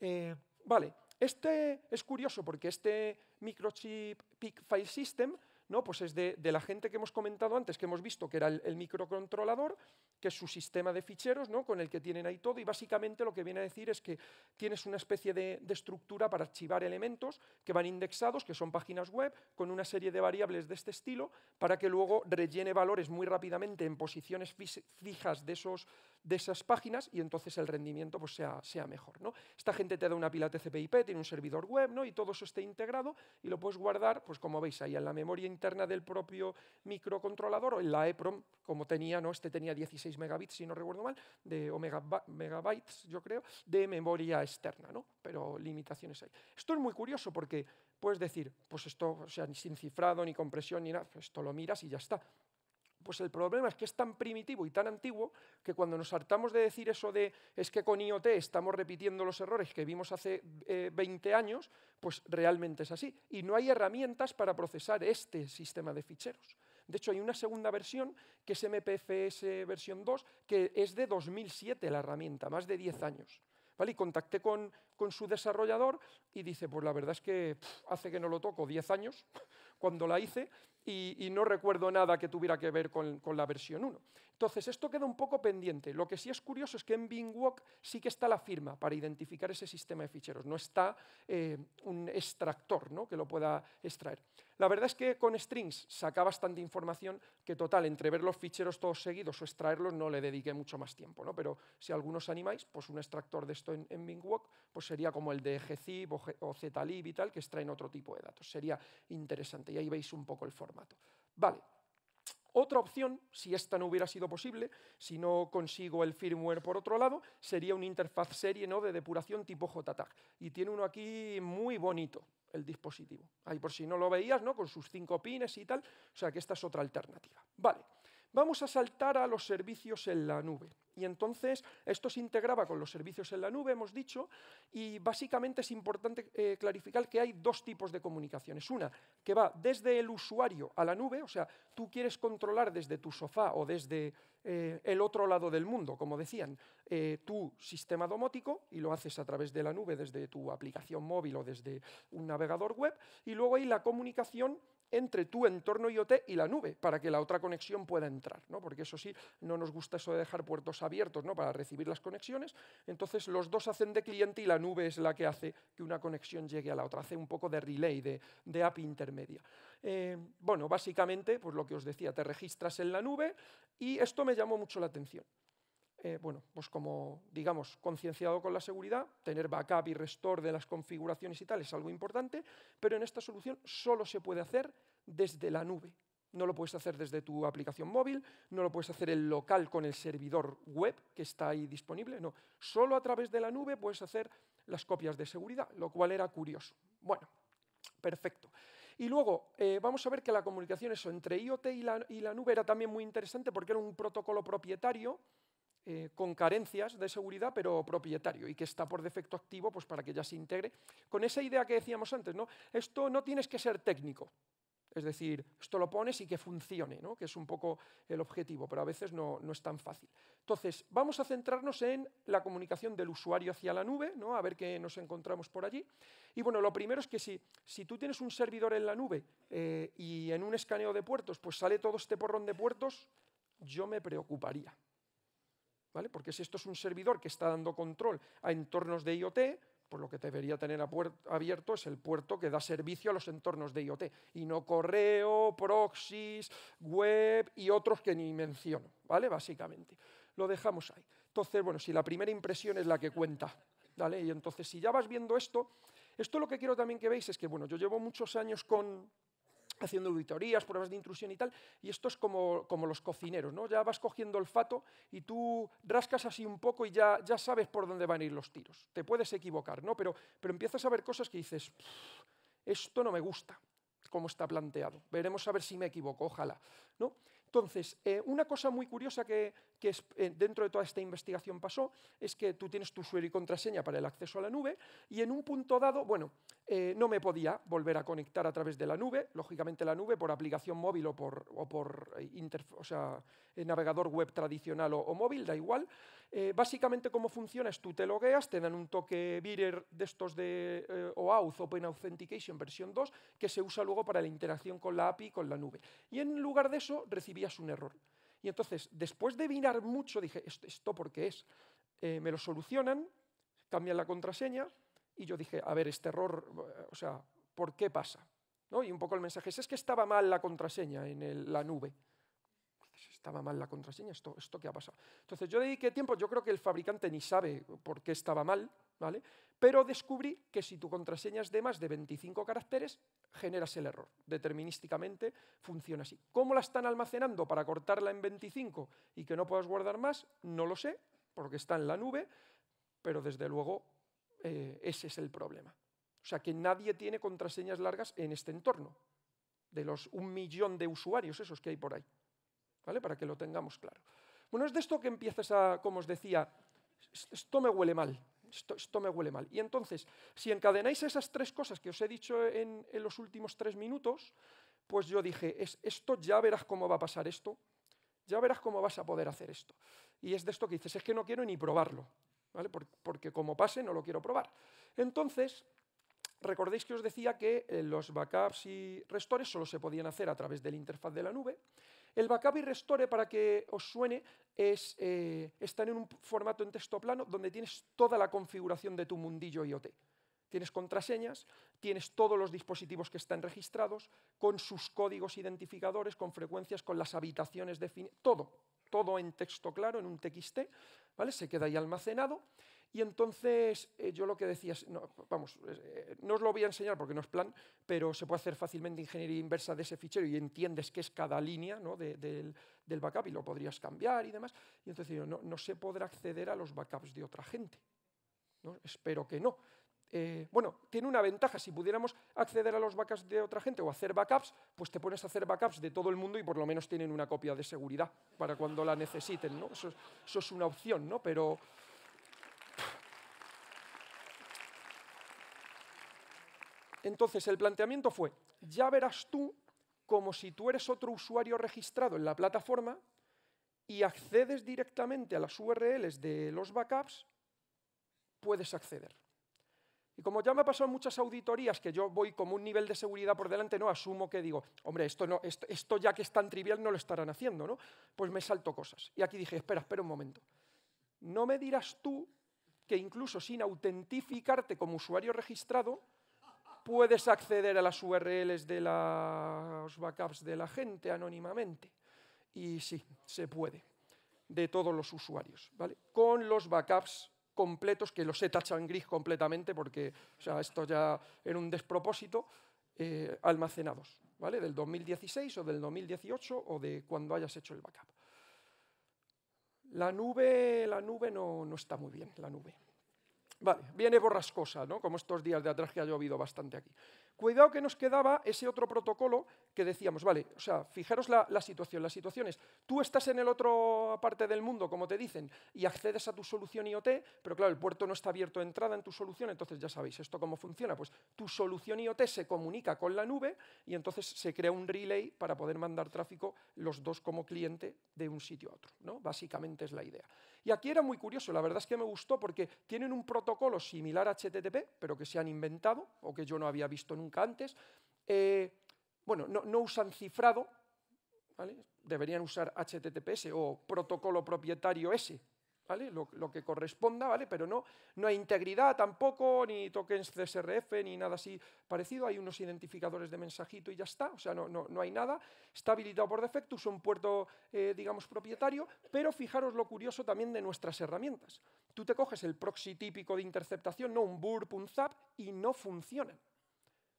Eh, vale, este es curioso porque este microchip PIC file system, ¿no? Pues es de, la gente que hemos comentado antes, que hemos visto que era el, el microcontrolador, que es su sistema de ficheros, ¿no? con el que tienen ahí todo, y básicamente lo que viene a decir es que tienes una especie de, estructura para archivar elementos que van indexados, que son páginas web, con una serie de variables de este estilo, para que luego rellene valores muy rápidamente en posiciones fijas de, esos, de esas páginas y entonces el rendimiento pues, sea, sea mejor. ¿no? Esta gente te da una pila TCP/IP, tiene un servidor web, ¿no? y todo eso está integrado y lo puedes guardar, pues como veis ahí, en la memoria interna del propio microcontrolador o en la EPROM, como tenía, ¿no? este tenía 16 megabits, si no recuerdo mal, de, o megabytes, yo creo, de memoria externa, ¿no? pero limitaciones hay. Esto es muy curioso porque puedes decir, pues esto, o sea, sin cifrado, ni compresión, ni nada, pues esto lo miras y ya está. Pues el problema es que es tan primitivo y tan antiguo que cuando nos hartamos de decir eso de es que con IoT estamos repitiendo los errores que vimos hace 20 eh, años, pues realmente es así. Y no hay herramientas para procesar este sistema de ficheros. De hecho, hay una segunda versión, que es MPFS versión 2, que es de 2007 la herramienta, más de 10 años. ¿Vale? Y contacté con, su desarrollador y dice, pues la verdad es que hace que no lo toco, 10 años, cuando la hice, y, no recuerdo nada que tuviera que ver con, con la versión 1. Entonces, esto queda un poco pendiente. Lo que sí es curioso es que en BingWalk sí que está la firma para identificar ese sistema de ficheros. No está eh, un extractor ¿no? que lo pueda extraer. La verdad es que con strings saca bastante información que, total, entre ver los ficheros todos seguidos o extraerlos no le dediqué mucho más tiempo. ¿no? Pero si algunos animáis, pues un extractor de esto en, BingWalk pues sería como el de GZIP o, o ZLib y tal, que extraen otro tipo de datos. Sería interesante. Y ahí veis un poco el formato. Vale. Otra opción, si esta no hubiera sido posible, si no consigo el firmware por otro lado, sería una interfaz serie ¿no? de depuración tipo JTAG. Y tiene uno aquí muy bonito el dispositivo. Ahí por si no lo veías, ¿no? con sus cinco pines y tal. O sea que esta es otra alternativa. Vale. Vamos a saltar a los servicios en la nube. Y entonces esto se integraba con los servicios en la nube, hemos dicho, y básicamente es importante eh, clarificar que hay dos tipos de comunicaciones. Una que va desde el usuario a la nube, o sea, tú quieres controlar desde tu sofá o desde eh, el otro lado del mundo, como decían, eh, tu sistema domótico y lo haces a través de la nube, desde tu aplicación móvil o desde un navegador web, y luego hay la comunicación entre tu entorno IoT y la nube, para que la otra conexión pueda entrar, ¿no? porque eso sí, no nos gusta eso de dejar puertos abiertos ¿no? para recibir las conexiones, entonces los dos hacen de cliente y la nube es la que hace que una conexión llegue a la otra, hace un poco de relay, de, de API intermedia. Eh, bueno, básicamente, pues lo que os decía, te registras en la nube y esto me llamó mucho la atención. Eh, bueno, pues como, digamos, concienciado con la seguridad, tener backup y restore de las configuraciones y tal es algo importante, pero en esta solución solo se puede hacer desde la nube. No lo puedes hacer desde tu aplicación móvil, no lo puedes hacer el local con el servidor web que está ahí disponible, no. Solo a través de la nube puedes hacer las copias de seguridad, lo cual era curioso. Bueno, perfecto. Y luego eh, vamos a ver que la comunicación eso, entre IoT y la nube era también muy interesante porque era un protocolo propietario eh, con carencias de seguridad, pero propietario, y que está por defecto activo pues, para que ya se integre. Con esa idea que decíamos antes, ¿no? esto no tienes que ser técnico. Es decir, esto lo pones y que funcione, ¿no? que es un poco el objetivo, pero a veces no, no, es tan fácil. Entonces, vamos a centrarnos en la comunicación del usuario hacia la nube, ¿no? a ver qué nos encontramos por allí. Y bueno, lo primero es que si, si tú tienes un servidor en la nube eh, y en un escaneo de puertos, pues sale todo este porrón de puertos, yo me preocuparía. Porque si esto es un servidor que está dando control a entornos de IoT, pues lo que debería tener abierto es el puerto que da servicio a los entornos de IoT, y no correo, proxies, web y otros que ni menciono, ¿vale? Básicamente. Lo dejamos ahí. Entonces, bueno, si la primera impresión es la que cuenta, ¿vale? Y entonces, si ya vas viendo esto, esto lo que quiero también que veis es que, bueno, yo llevo muchos años con haciendo auditorías, pruebas de intrusión y tal, y esto es como, como los cocineros, ¿no? Ya vas cogiendo olfato y tú rascas así un poco y ya, ya sabes por dónde van a ir los tiros. Te puedes equivocar, ¿no? Pero, pero empiezas a ver cosas que dices, esto no me gusta, como está planteado. Veremos a ver si me equivoco, ojalá, ¿no? Entonces, eh, una cosa muy curiosa que, es, eh, dentro de toda esta investigación pasó es que tú tienes tu usuario y contraseña para el acceso a la nube y en un punto dado, bueno, eh, no me podía volver a conectar a través de la nube, lógicamente la nube por aplicación móvil o por, por eh, eh, navegador web tradicional o, móvil, da igual. básicamente cómo funciona es tú te logueas, te dan un toque bearer de estos de OAuth, Open Authentication versión 2, que se usa luego para la interacción con la API con la nube. Y en lugar de eso recibías un error. Y entonces, después de virar mucho, dije, ¿esto, esto por qué es? me lo solucionan, cambian la contraseña, y yo dije, a ver, este error, o sea, ¿por qué pasa? ¿No? Y un poco el mensaje es, es que estaba mal la contraseña en la nube. estaba mal la contraseña, ¿esto, ¿esto qué ha pasado? Entonces yo dediqué tiempo, yo creo que el fabricante ni sabe por qué estaba mal, ¿vale? Pero descubrí que si tu contraseña es de más de 25 caracteres, generas el error. Determinísticamente funciona así. ¿Cómo la están almacenando para cortarla en 25 y que no puedas guardar más? No lo sé, porque está en la nube, pero desde luego eh, ese es el problema. O sea que nadie tiene contraseñas largas en este entorno, de los un millón de usuarios esos que hay por ahí. ¿Vale? Para que lo tengamos claro. Bueno, es de esto que empiezas a, como os decía, esto me huele mal, esto, esto, me huele mal. Y entonces, si encadenáis esas tres cosas que os he dicho en, los últimos tres minutos, pues yo dije, es, esto ya verás cómo va a pasar esto, ya verás cómo vas a poder hacer esto. Y es de esto que dices, es que no quiero ni probarlo. Porque como pase no lo quiero probar. Entonces, recordéis que os decía que eh, los backups y restores solo se podían hacer a través de la interfaz de la nube. El backup y restore, para que os suene, es, eh, están en un formato en texto plano donde tienes toda la configuración de tu mundillo IoT. Tienes contraseñas, tienes todos los dispositivos que están registrados, con sus códigos identificadores, con frecuencias, con las habitaciones definidas, todo, todo en texto claro, en un TXT, se queda ahí almacenado. Y entonces eh, yo lo que decía, no, vamos, eh, eh, no os lo voy a enseñar porque no es plan, pero se puede hacer fácilmente ingeniería inversa de ese fichero y entiendes qué es cada línea del, backup y lo podrías cambiar y demás. Y entonces no, no se podrá acceder a los backups de otra gente. ¿no? Espero que no. Eh, bueno, tiene una ventaja, si pudiéramos acceder a los backups de otra gente o hacer backups, pues te pones a hacer backups de todo el mundo y por lo menos tienen una copia de seguridad para cuando la necesiten, ¿no? Eso, eso es una opción, ¿no? Pero... Entonces, el planteamiento fue, ya verás tú como si tú eres otro usuario registrado en la plataforma y accedes directamente a las URLs de los backups, puedes acceder. Y como ya me ha pasado en muchas auditorías que yo voy como un nivel de seguridad por delante, no asumo que digo, hombre, esto, no, esto, ya que es tan trivial no lo estarán haciendo, ¿no? Pues me salto cosas. Y aquí dije, espera, espera un momento. No me dirás tú que incluso sin autentificarte como usuario registrado, puedes acceder a las URLs de los backups de la gente anónimamente. Y sí, se puede, de todos los usuarios, ¿vale? Con los backups completos que los he tachado en gris completamente porque sea, esto ya era un despropósito, eh, almacenados, ¿vale? Del 2016 o del 2018 o de cuando hayas hecho el backup. La nube, la nube no, no está muy bien, la nube. Vale, viene borrascosa, ¿no? Como estos días de atrás que ha llovido bastante aquí. Cuidado que nos quedaba ese otro protocolo que decíamos, vale, o sea, fijaros la, situación. La situación es, tú estás en el otro parte del mundo, como te dicen, y accedes a tu solución IoT, pero claro, el puerto no está abierto de entrada en tu solución, entonces ya sabéis esto cómo funciona. Pues tu solución IoT se comunica con la nube y entonces se crea un relay para poder mandar tráfico los dos como cliente de un sitio a otro, ¿no? Básicamente es la idea. Y aquí era muy curioso, la verdad es que me gustó porque tienen un protocolo similar a HTTP, pero que se han inventado o que yo no había visto nunca antes. Eh, bueno, no, usan cifrado, deberían usar HTTPS o protocolo propietario S, ¿vale? Lo, que corresponda, ¿vale? pero no, no hay integridad tampoco, ni tokens CSRF, ni nada así parecido, hay unos identificadores de mensajito y ya está, o sea, no, hay nada, está habilitado por defecto, usa un puerto, eh, digamos, propietario, pero fijaros lo curioso también de nuestras herramientas. Tú te coges el proxy típico de interceptación, no un burp, un zap, y no funcionan.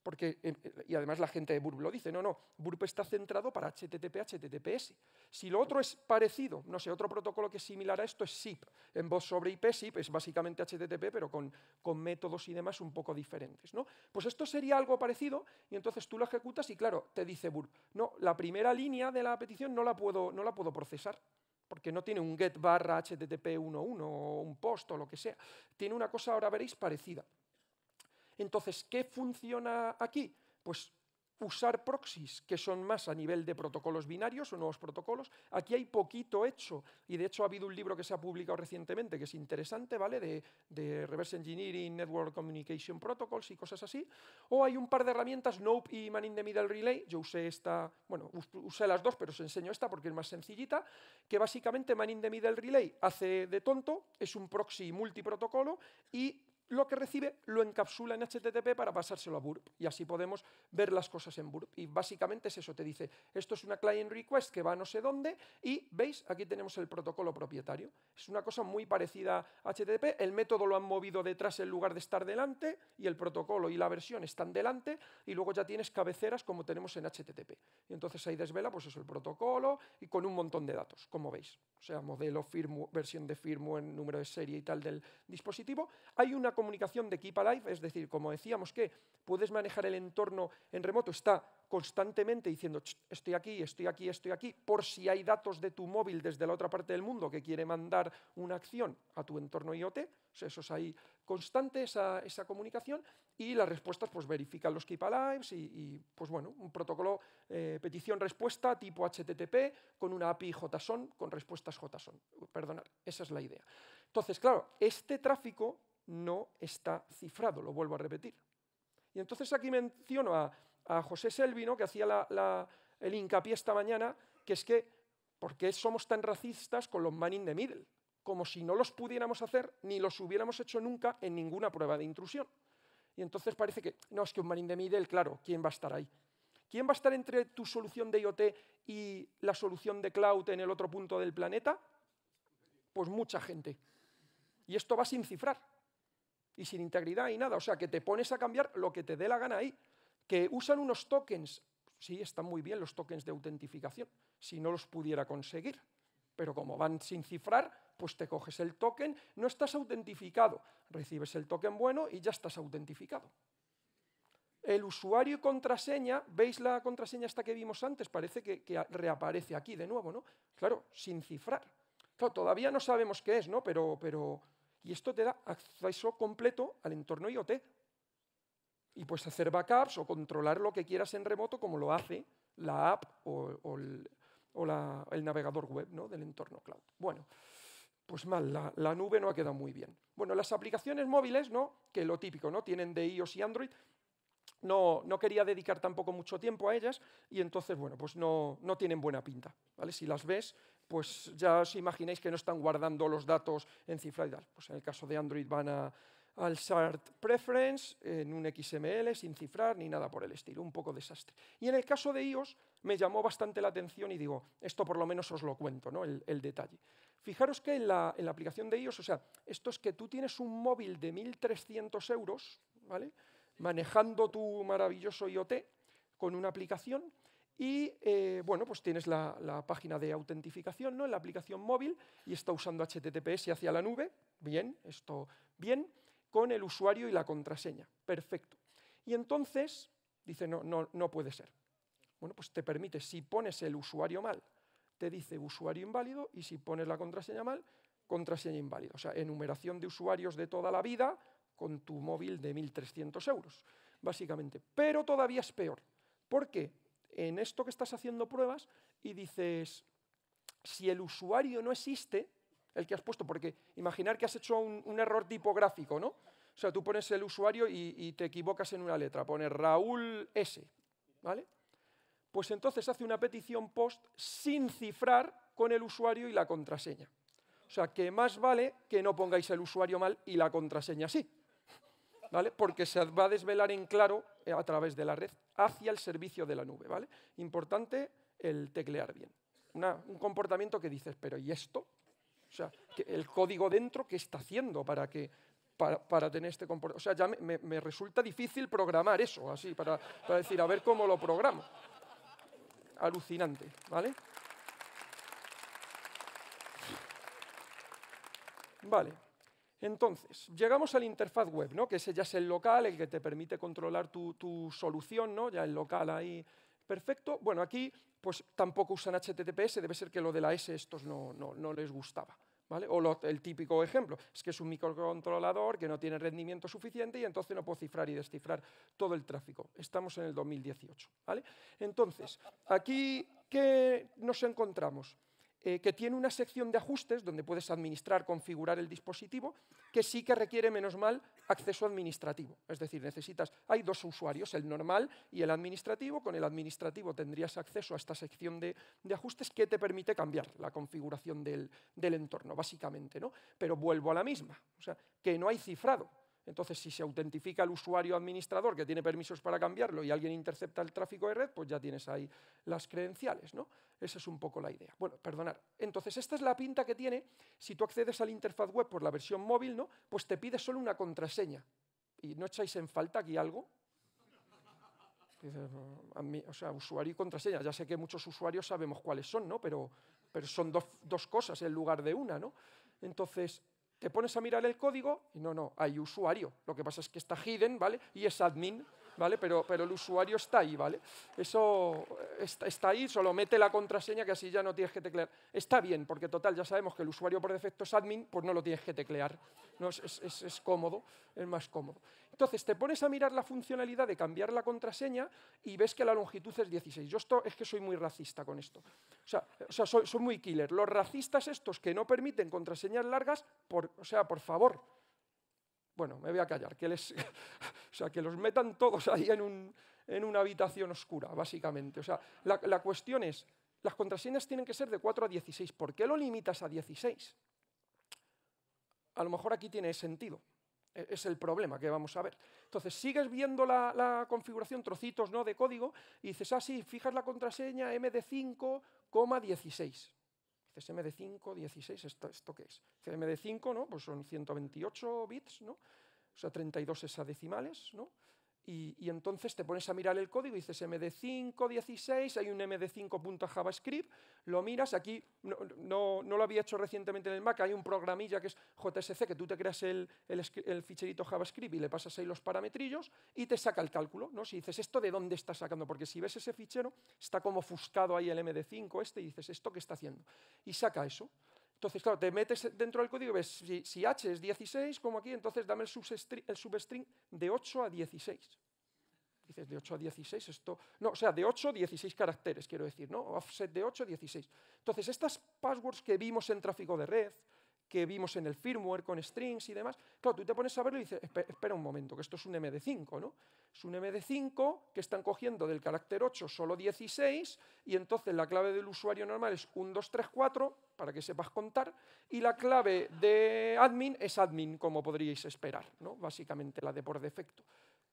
Porque, eh, y además la gente de Burp lo dice, no, no, Burp está centrado para HTTP, HTTPS. Si lo otro es parecido, no sé, otro protocolo que es similar a esto es SIP. En voz sobre IP, SIP es básicamente HTTP, pero con, métodos y demás un poco diferentes. ¿no? Pues esto sería algo parecido y entonces tú lo ejecutas y claro, te dice Burp, no, la primera línea de la petición no la puedo, no la puedo procesar porque no tiene un get barra HTTP 1.1 o un post o lo que sea. Tiene una cosa, ahora veréis, parecida. Entonces, ¿qué funciona aquí? Pues usar proxies, que son más a nivel de protocolos binarios o nuevos protocolos. Aquí hay poquito hecho, y de hecho ha habido un libro que se ha publicado recientemente que es interesante, ¿vale? De, Reverse Engineering, Network Communication Protocols y cosas así. O hay un par de herramientas, Nope y Man in the Middle Relay. Yo usé esta, bueno, usé las dos, pero os enseño esta porque es más sencillita, que básicamente Man in the Middle Relay hace de tonto, es un proxy multiprotocolo y lo que recibe lo encapsula en HTTP para pasárselo a burp y así podemos ver las cosas en burp. Y básicamente es eso, te dice, esto es una client request que va no sé dónde y veis, aquí tenemos el protocolo propietario. Es una cosa muy parecida a HTTP, el método lo han movido detrás en lugar de estar delante y el protocolo y la versión están delante y luego ya tienes cabeceras como tenemos en HTTP. Y entonces ahí desvela pues eso, el protocolo y con un montón de datos, como veis. O sea, modelo, firmware, versión de firmware, número de serie y tal del dispositivo. Hay una comunicación de Keep Alive, es decir, como decíamos que puedes manejar el entorno en remoto, está constantemente diciendo estoy aquí, estoy aquí, estoy aquí, por si hay datos de tu móvil desde la otra parte del mundo que quiere mandar una acción a tu entorno IoT, eso es ahí constante, esa, comunicación, y las respuestas pues verifican los Keep Alive y, pues bueno, un protocolo eh, petición-respuesta tipo HTTP con una API JSON con respuestas JSON, perdonad, esa es la idea. Entonces, claro, este tráfico no está cifrado, lo vuelvo a repetir. Y entonces aquí menciono a, José Selvino, que hacía el hincapié esta mañana, que es que, ¿por qué somos tan racistas con los man de middle? Como si no los pudiéramos hacer ni los hubiéramos hecho nunca en ninguna prueba de intrusión. Y entonces parece que, no, es que un man de the middle, claro, ¿quién va a estar ahí? ¿Quién va a estar entre tu solución de IoT y la solución de cloud en el otro punto del planeta? Pues mucha gente. Y esto va sin cifrar y sin integridad y nada. O sea, que te pones a cambiar lo que te dé la gana ahí. Que usan unos tokens. Sí, están muy bien los tokens de autentificación, si no los pudiera conseguir. Pero como van sin cifrar, pues te coges el token, no estás autentificado. Recibes el token bueno y ya estás autentificado. El usuario y contraseña, ¿veis la contraseña esta que vimos antes? Parece que, reaparece aquí de nuevo, ¿no? Claro, sin cifrar. todavía no sabemos qué es, ¿no? Pero, pero, y esto te da acceso completo al entorno IoT. Y puedes hacer backups o controlar lo que quieras en remoto como lo hace la app o, el, navegador web ¿no? del entorno cloud. Bueno, pues mal, la, nube no ha quedado muy bien. Bueno, las aplicaciones móviles, ¿no? que lo típico, ¿no? tienen de iOS y Android, no, no, quería dedicar tampoco mucho tiempo a ellas y entonces, bueno, pues no, no tienen buena pinta. ¿vale? Si las ves, pues ya os imagináis que no están guardando los datos en cifra Pues en el caso de Android van a, al Shard Preference en un XML sin cifrar ni nada por el estilo, un poco desastre. Y en el caso de iOS me llamó bastante la atención y digo, esto por lo menos os lo cuento, ¿no? el, detalle. Fijaros que en la, en la, aplicación de iOS, o sea, esto es que tú tienes un móvil de 1.300 euros, ¿vale? manejando tu maravilloso IoT con una aplicación y eh, bueno, pues tienes la, página de autentificación ¿no? en la aplicación móvil y está usando HTTPS hacia la nube. Bien, esto bien, con el usuario y la contraseña. Perfecto. Y entonces dice, no, no, no puede ser. Bueno, pues te permite, si pones el usuario mal, te dice usuario inválido y si pones la contraseña mal, contraseña inválida. O sea, enumeración de usuarios de toda la vida con tu móvil de 1.300 euros, básicamente. Pero todavía es peor. ¿Por qué? en esto que estás haciendo pruebas y dices, si el usuario no existe, el que has puesto, porque imaginar que has hecho un, error tipográfico, ¿no? O sea, tú pones el usuario y, y te equivocas en una letra, pones Raúl S, ¿vale? Pues entonces hace una petición post sin cifrar con el usuario y la contraseña. O sea, que más vale que no pongáis el usuario mal y la contraseña sí. Porque se va a desvelar en claro eh, a través de la red hacia el servicio de la nube, ¿vale? Importante el teclear bien. un comportamiento que dices, pero ¿y esto? O sea, el código dentro, ¿qué está haciendo para que para, tener este comportamiento? O sea, ya me, resulta difícil programar eso, así, para, para decir, a ver cómo lo programo. Alucinante, ¿vale? Vale. Entonces, llegamos a la interfaz web, ¿no? que ese ya es el local, el que te permite controlar tu, solución, ¿no? ya el local ahí perfecto. Bueno, aquí pues tampoco usan HTTPS, debe ser que lo de la S estos no, no, no les gustaba. ¿Vale? O el típico ejemplo, es que es un microcontrolador que no tiene rendimiento suficiente y entonces no puedo cifrar y descifrar todo el tráfico. Estamos en el 2018. ¿vale? Entonces, aquí, ¿qué nos encontramos? Eh, que tiene una sección de ajustes donde puedes administrar, configurar el dispositivo, que sí que requiere, menos mal, acceso administrativo. Es decir, necesitas, hay dos usuarios, el normal y el administrativo. Con el administrativo tendrías acceso a esta sección de, ajustes que te permite cambiar la configuración del, del entorno, básicamente. ¿no? Pero vuelvo a la misma, o sea, que no hay cifrado. Entonces, si se autentifica el usuario administrador que tiene permisos para cambiarlo y alguien intercepta el tráfico de red, pues ya tienes ahí las credenciales, ¿no? Esa es un poco la idea. Bueno, perdonar. Entonces, esta es la pinta que tiene si tú accedes a la interfaz web por la versión móvil, ¿no? Pues te pide solo una contraseña. ¿Y no echáis en falta aquí algo? Mm, o sea, usuario y contraseña. Ya sé que muchos usuarios sabemos cuáles son, ¿no? Pero, pero son dos, cosas en lugar de una, ¿no? Entonces, te pones a mirar el código y no, no, hay usuario. Lo que pasa es que está hidden, ¿vale? Y es admin, ¿vale? Pero, pero el usuario está ahí, ¿vale? Eso eh, está, ahí, solo mete la contraseña que así ya no tienes que teclear. Está bien, porque total, ya sabemos que el usuario por defecto es admin, pues no lo tienes que teclear. es, es cómodo, es más cómodo. Entonces te pones a mirar la funcionalidad de cambiar la contraseña y ves que la longitud es 16. Yo esto es que soy muy racista con esto. O sea, o soy, muy killer. Los racistas estos que no permiten contraseñas largas, o sea, por favor. Bueno, me voy a callar, que les, o sea, que los metan todos ahí en, en una habitación oscura, básicamente. O sea, la, la cuestión es, las contraseñas tienen que ser de 4 a 16. ¿Por qué lo limitas a 16? A lo mejor aquí tiene sentido. E-, es el problema que vamos a ver. Entonces, sigues viendo la, configuración, trocitos ¿no? de código, y dices, ah, sí, fijas la contraseña MD5,16. Dices md 516 ¿esto, esto qué es? Dice MD5, ¿no? Pues son 128 bits, ¿no? O sea, 32 hexadecimales, ¿no? Y, entonces te pones a mirar el código y dices MD516, hay un MD5.javascript, lo miras, aquí no, lo había hecho recientemente en el Mac, hay un programilla que es JSC, que tú te creas el, ficherito JavaScript y le pasas ahí los parametrillos y te saca el cálculo, ¿no? Si dices, ¿esto de dónde está sacando? Porque si ves ese fichero, está como ofuscado ahí el MD5 este y dices, ¿esto qué está haciendo? Y saca eso. Entonces, claro, te metes dentro del código y ves si, h es 16, como aquí, entonces dame el substring, el substring de 8 a 16 dices, de 8 a 16, esto... No, o sea, de 8 a 16 caracteres, quiero decir, ¿no? Offset de 8 a 16. Entonces, estas passwords que vimos en tráfico de red, que vimos en el firmware con strings y demás. Claro, tú te pones a verlo y dices, espera un momento, que esto es un MD5, ¿no? Es un MD5 que están cogiendo del carácter 8 solo 16 y entonces la clave del usuario normal es 1, 2, 3, 4, para que sepas contar, y la clave de admin es admin, como podríais esperar, ¿no? Básicamente la de por defecto.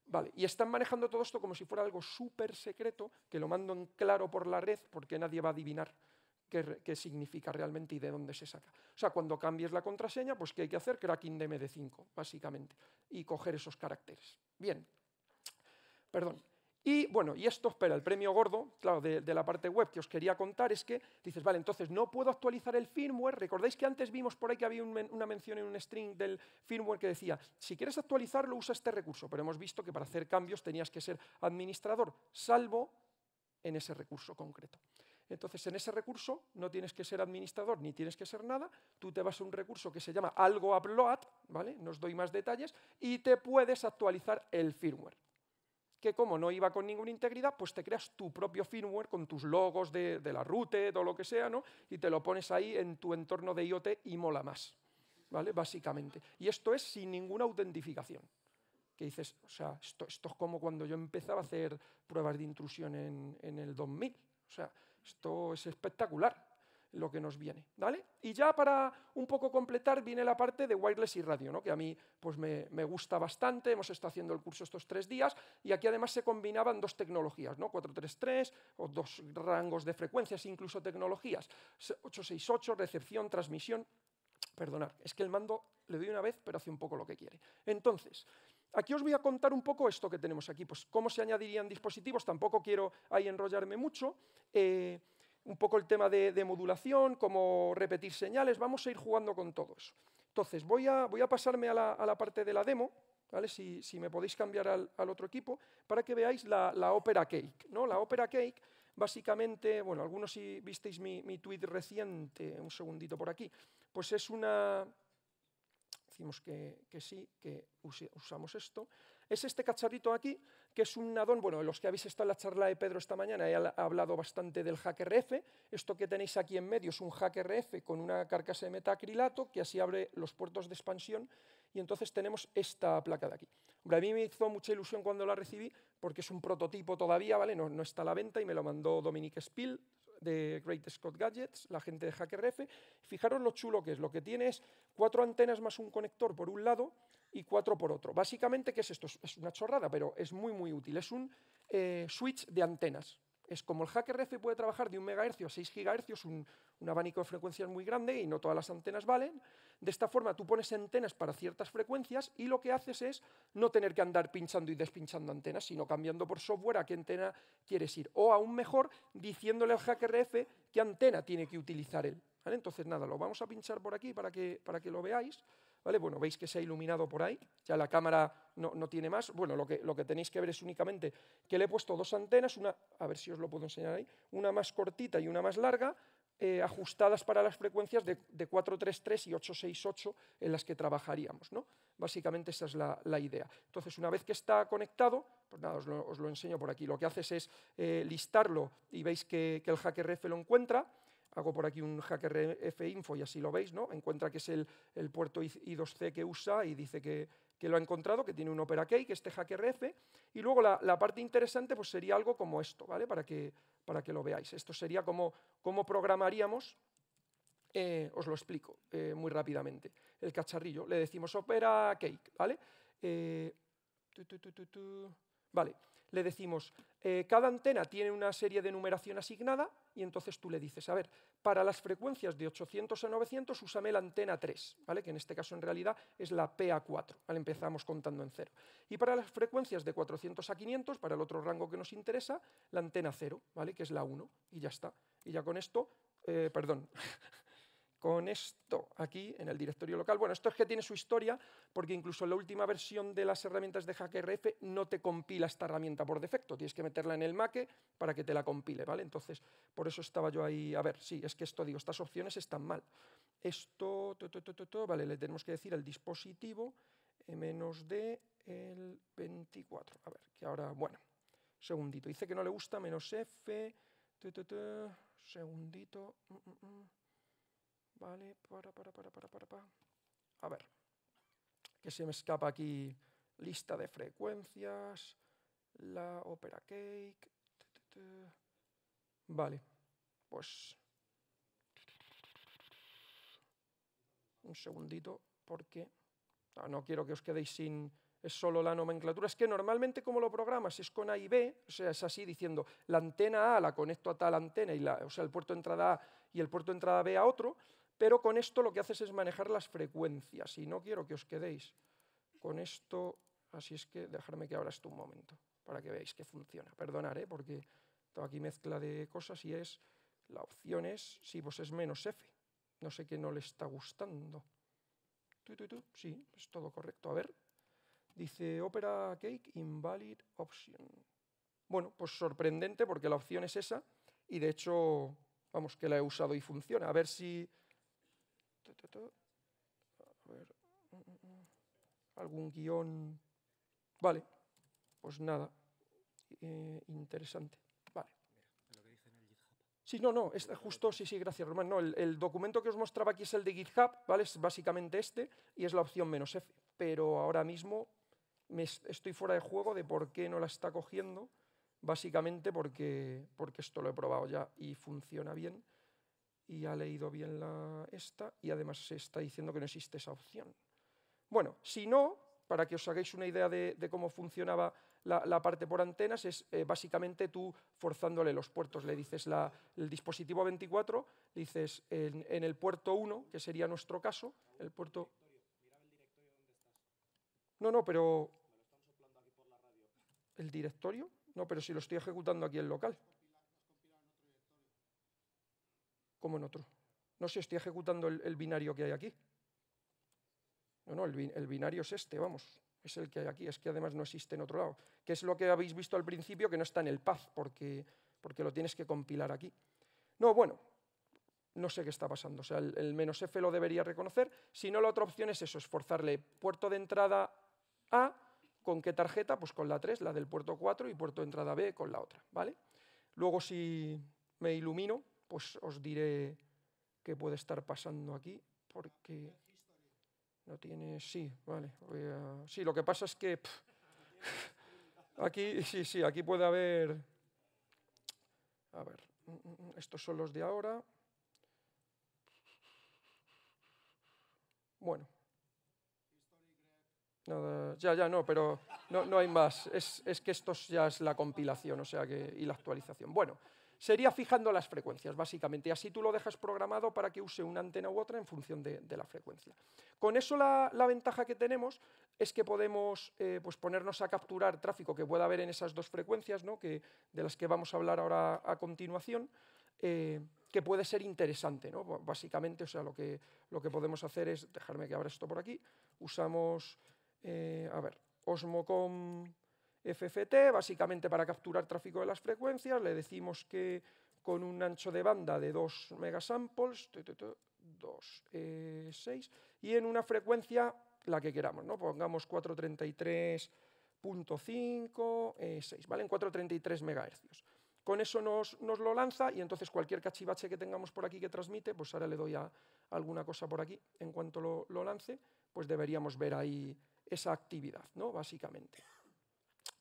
Vale, y están manejando todo esto como si fuera algo súper secreto, que lo mando claro por la red porque nadie va a adivinar qué, significa realmente y de dónde se saca. O sea, cuando cambies la contraseña, pues ¿qué hay que hacer? Cracking de MD5, básicamente, y coger esos caracteres. Bien, perdón. Y bueno, y esto, espera, el premio gordo, claro, de, la parte web que os quería contar es que dices, vale, entonces no puedo actualizar el firmware. Recordáis que antes vimos por ahí que había una mención en un string del firmware que decía, si quieres actualizarlo, usa este recurso, pero hemos visto que para hacer cambios tenías que ser administrador, salvo en ese recurso concreto. Entonces, en ese recurso no tienes que ser administrador ni tienes que ser nada, tú te vas a un recurso que se llama algo upload, ¿vale? No os doy más detalles, y te puedes actualizar el firmware. Que como no iba con ninguna integridad, pues te creas tu propio firmware con tus logos de, la route o lo que sea, ¿no? Y te lo pones ahí en tu entorno de IoT y mola más, ¿vale? Básicamente. Y esto es sin ninguna autentificación que dices, o sea, esto, es como cuando yo empezaba a hacer pruebas de intrusión en, en el 2000. O sea, esto es espectacular lo que nos viene, ¿vale? Y ya para un poco completar viene la parte de wireless y radio, ¿no? que a mí pues me, gusta bastante, hemos estado haciendo el curso estos tres días, y aquí además se combinaban dos tecnologías, ¿no? 433, o dos rangos de frecuencias, incluso tecnologías, 868, recepción, transmisión, perdonar, es que el mando le doy una vez, pero hace un poco lo que quiere. Entonces, Aquí os voy a contar un poco esto que tenemos aquí, pues cómo se añadirían dispositivos, tampoco quiero ahí enrollarme mucho. Eh, un poco el tema de, modulación, cómo repetir señales, vamos a ir jugando con todo eso. Entonces, voy a, pasarme a la, parte de la demo, ¿vale? si, me podéis cambiar al, otro equipo, para que veáis la, Opera Cake. ¿no? La Opera Cake, básicamente, bueno, algunos si visteis mi, mi tweet reciente, un segundito por aquí, pues es una, decimos que, sí, que usamos esto, es este cacharrito aquí, que es un nadón. bueno, los que habéis estado en la charla de Pedro esta mañana, he hablado bastante del hacker RF esto que tenéis aquí en medio es un hacker RF con una carcasa de metacrilato que así abre los puertos de expansión y entonces tenemos esta placa de aquí. a mí me hizo mucha ilusión cuando la recibí porque es un prototipo todavía, ¿vale? No, está a la venta y me lo mandó Dominique Spill de Great Scott Gadgets, la gente de HackerF. Fijaros lo chulo que es. Lo que tiene es cuatro antenas más un conector por un lado y cuatro por otro. Básicamente, ¿qué es esto? Es una chorrada, pero es muy, muy útil. Es un eh, switch de antenas, es como el RF puede trabajar de un MHz a 6 GHz, un, abanico de frecuencias muy grande y no todas las antenas valen, de esta forma tú pones antenas para ciertas frecuencias y lo que haces es no tener que andar pinchando y despinchando antenas, sino cambiando por software a qué antena quieres ir. O aún mejor, diciéndole al RF qué antena tiene que utilizar él. Entonces, nada, lo vamos a pinchar por aquí para que, para que lo veáis. Bueno, veis que se ha iluminado por ahí, ya la cámara no, tiene más. Bueno, lo que, lo que, tenéis que ver es únicamente que le he puesto dos antenas, una, a ver si os lo puedo enseñar ahí, una más cortita y una más larga, eh, ajustadas para las frecuencias de, de, 433 y 868 en las que trabajaríamos. ¿no? Básicamente esa es la, idea. Entonces, una vez que está conectado, pues nada, os lo, enseño por aquí. Lo que haces es eh, listarlo y veis que, que el ref lo encuentra hago por aquí un hacker F-info y así lo veis, ¿no? Encuentra que es el, puerto I2C que usa y dice que, lo ha encontrado, que tiene un Opera Cake, este hacker F. Y luego la, parte interesante pues sería algo como esto, ¿vale? Para que, para que lo veáis. Esto sería como, programaríamos eh, os lo explico eh, muy rápidamente. El cacharrillo, le decimos opera cake, ¿vale? Eh, vale, le decimos, eh, cada antena tiene una serie de numeración asignada y entonces tú le dices, a ver, para las frecuencias de 800 a 900 úsame la antena 3, ¿vale? que en este caso en realidad es la PA4, al empezamos contando en cero. Y para las frecuencias de 400 a 500, para el otro rango que nos interesa, la antena 0, ¿vale? que es la 1, y ya está. Y ya con esto, eh, perdón, con esto aquí en el directorio local. Bueno, esto es que tiene su historia, porque incluso la última versión de las herramientas de HackRF no te compila esta herramienta por defecto, tienes que meterla en el Mac para que te la compile, ¿vale? Entonces, por eso estaba yo ahí, a ver, sí, es que esto digo, estas opciones están mal. Esto, to, vale, le tenemos que decir al dispositivo menos de el 24. A ver, que ahora, bueno, segundito. Dice que no le gusta, menos F, segundito. Mm, mm, mm. Vale, para, para, para, para, para, para. A ver, que se me escapa aquí lista de frecuencias, la Opera Cake. Vale, pues un segundito porque ah, no, quiero que os quedéis sin... Es solo la nomenclatura. Es que normalmente como lo programas es con A y B, o sea, es así diciendo la antena A la conecto a tal antena y la, o sea, el puerto de entrada A y el puerto de entrada B a otro, pero con esto lo que haces es manejar las frecuencias y no quiero que os quedéis con esto, así es que dejarme que abra esto un momento para que veáis que funciona. Perdonad, ¿eh? porque tengo aquí mezcla de cosas y es, la opción es, si vos es menos F. No sé qué no le está gustando. Sí, es todo correcto. A ver, dice Opera Cake Invalid Option. Bueno, pues sorprendente porque la opción es esa y de hecho, vamos, que la he usado y funciona. A ver si Mm, mm, mm. ¿Algún guión? Vale. Pues nada. Eh, interesante. Vale. Sí, no, no, es justo, sí, sí, gracias, Román. No, el, documento que os mostraba aquí es el de GitHub, ¿vale? Es básicamente este y es la opción menos F. Pero ahora mismo me estoy fuera de juego de por qué no la está cogiendo, básicamente porque, porque esto lo he probado ya y funciona bien y ha leído bien la, esta y además se está diciendo que no existe esa opción. Bueno, si no, para que os hagáis una idea de, cómo funcionaba la, parte por antenas, es eh, básicamente tú forzándole los puertos. Le dices el dispositivo 24, le dices en, el puerto 1, que sería nuestro caso, el puerto... No, no, pero... ¿El directorio? No, pero si lo estoy ejecutando aquí en local. como en otro. No sé, estoy ejecutando el, binario que hay aquí. No, no, el, binario es este, vamos, es el que hay aquí, es que además no existe en otro lado, que es lo que habéis visto al principio que no está en el path, porque, porque lo tienes que compilar aquí. No, bueno, no sé qué está pasando, o sea, el, menos F lo debería reconocer, si no la otra opción es eso, es forzarle puerto de entrada A, ¿con qué tarjeta? Pues con la 3, la del puerto 4, y puerto de entrada B con la otra, ¿vale? Luego si me ilumino, pues os diré qué puede estar pasando aquí, porque no tiene... Sí, vale. Sí, lo que pasa es que... aquí, sí, sí, aquí puede haber... A ver, mm, mm, mm, estos son los de ahora. Bueno. ya, ya, no, pero no, no hay más. Es, es, que esto ya es la compilación, o sea que, y la actualización. Bueno sería fijando las frecuencias, básicamente. Así tú lo dejas programado para que use una antena u otra en función de, la frecuencia. Con eso la, ventaja que tenemos es que podemos eh, pues ponernos a capturar tráfico que pueda haber en esas dos frecuencias, ¿no? que, de las que vamos a hablar ahora a continuación. Eh, que puede ser interesante, Básicamente, o sea, lo que, lo que podemos hacer es, dejarme que abra esto por aquí, usamos, eh, a ver, Osmocom FFT, básicamente para capturar tráfico de las frecuencias. Le decimos que con un ancho de banda de 2 megasamples, 2, eh, y en una frecuencia la que queramos, ¿no? pongamos 433.5, 6, eh, ¿vale? En 433 megahercios. Con eso nos, lo lanza y entonces cualquier cachivache que tengamos por aquí que transmite, pues ahora le doy a alguna cosa por aquí, en cuanto lo, lo lance, pues deberíamos ver ahí esa actividad, ¿no? Básicamente.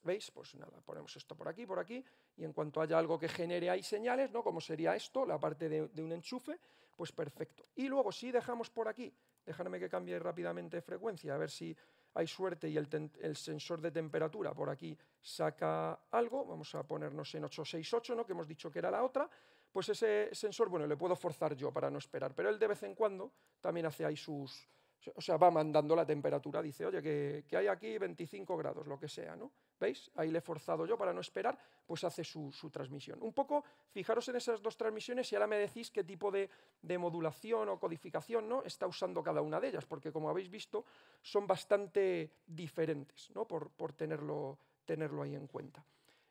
¿Veis? Pues nada, ponemos esto por aquí, por aquí, y en cuanto haya algo que genere ahí señales, ¿no? Como sería esto, la parte de, un enchufe, pues perfecto. Y luego, si dejamos por aquí, déjame que cambie rápidamente de frecuencia, a ver si hay suerte y el, el, sensor de temperatura por aquí saca algo, vamos a ponernos en 868, ¿no? que hemos dicho que era la otra, pues ese sensor, bueno, le puedo forzar yo para no esperar, pero él de vez en cuando también hace ahí sus, o sea, va mandando la temperatura, dice, oye, que, hay aquí 25 grados, lo que sea, ¿no? ¿Veis? Ahí le he forzado yo para no esperar, pues hace su, transmisión. Un poco, fijaros en esas dos transmisiones y ahora me decís qué tipo de, modulación o codificación ¿no? está usando cada una de ellas, porque como habéis visto, son bastante diferentes, ¿no? Por, tenerlo, tenerlo ahí en cuenta.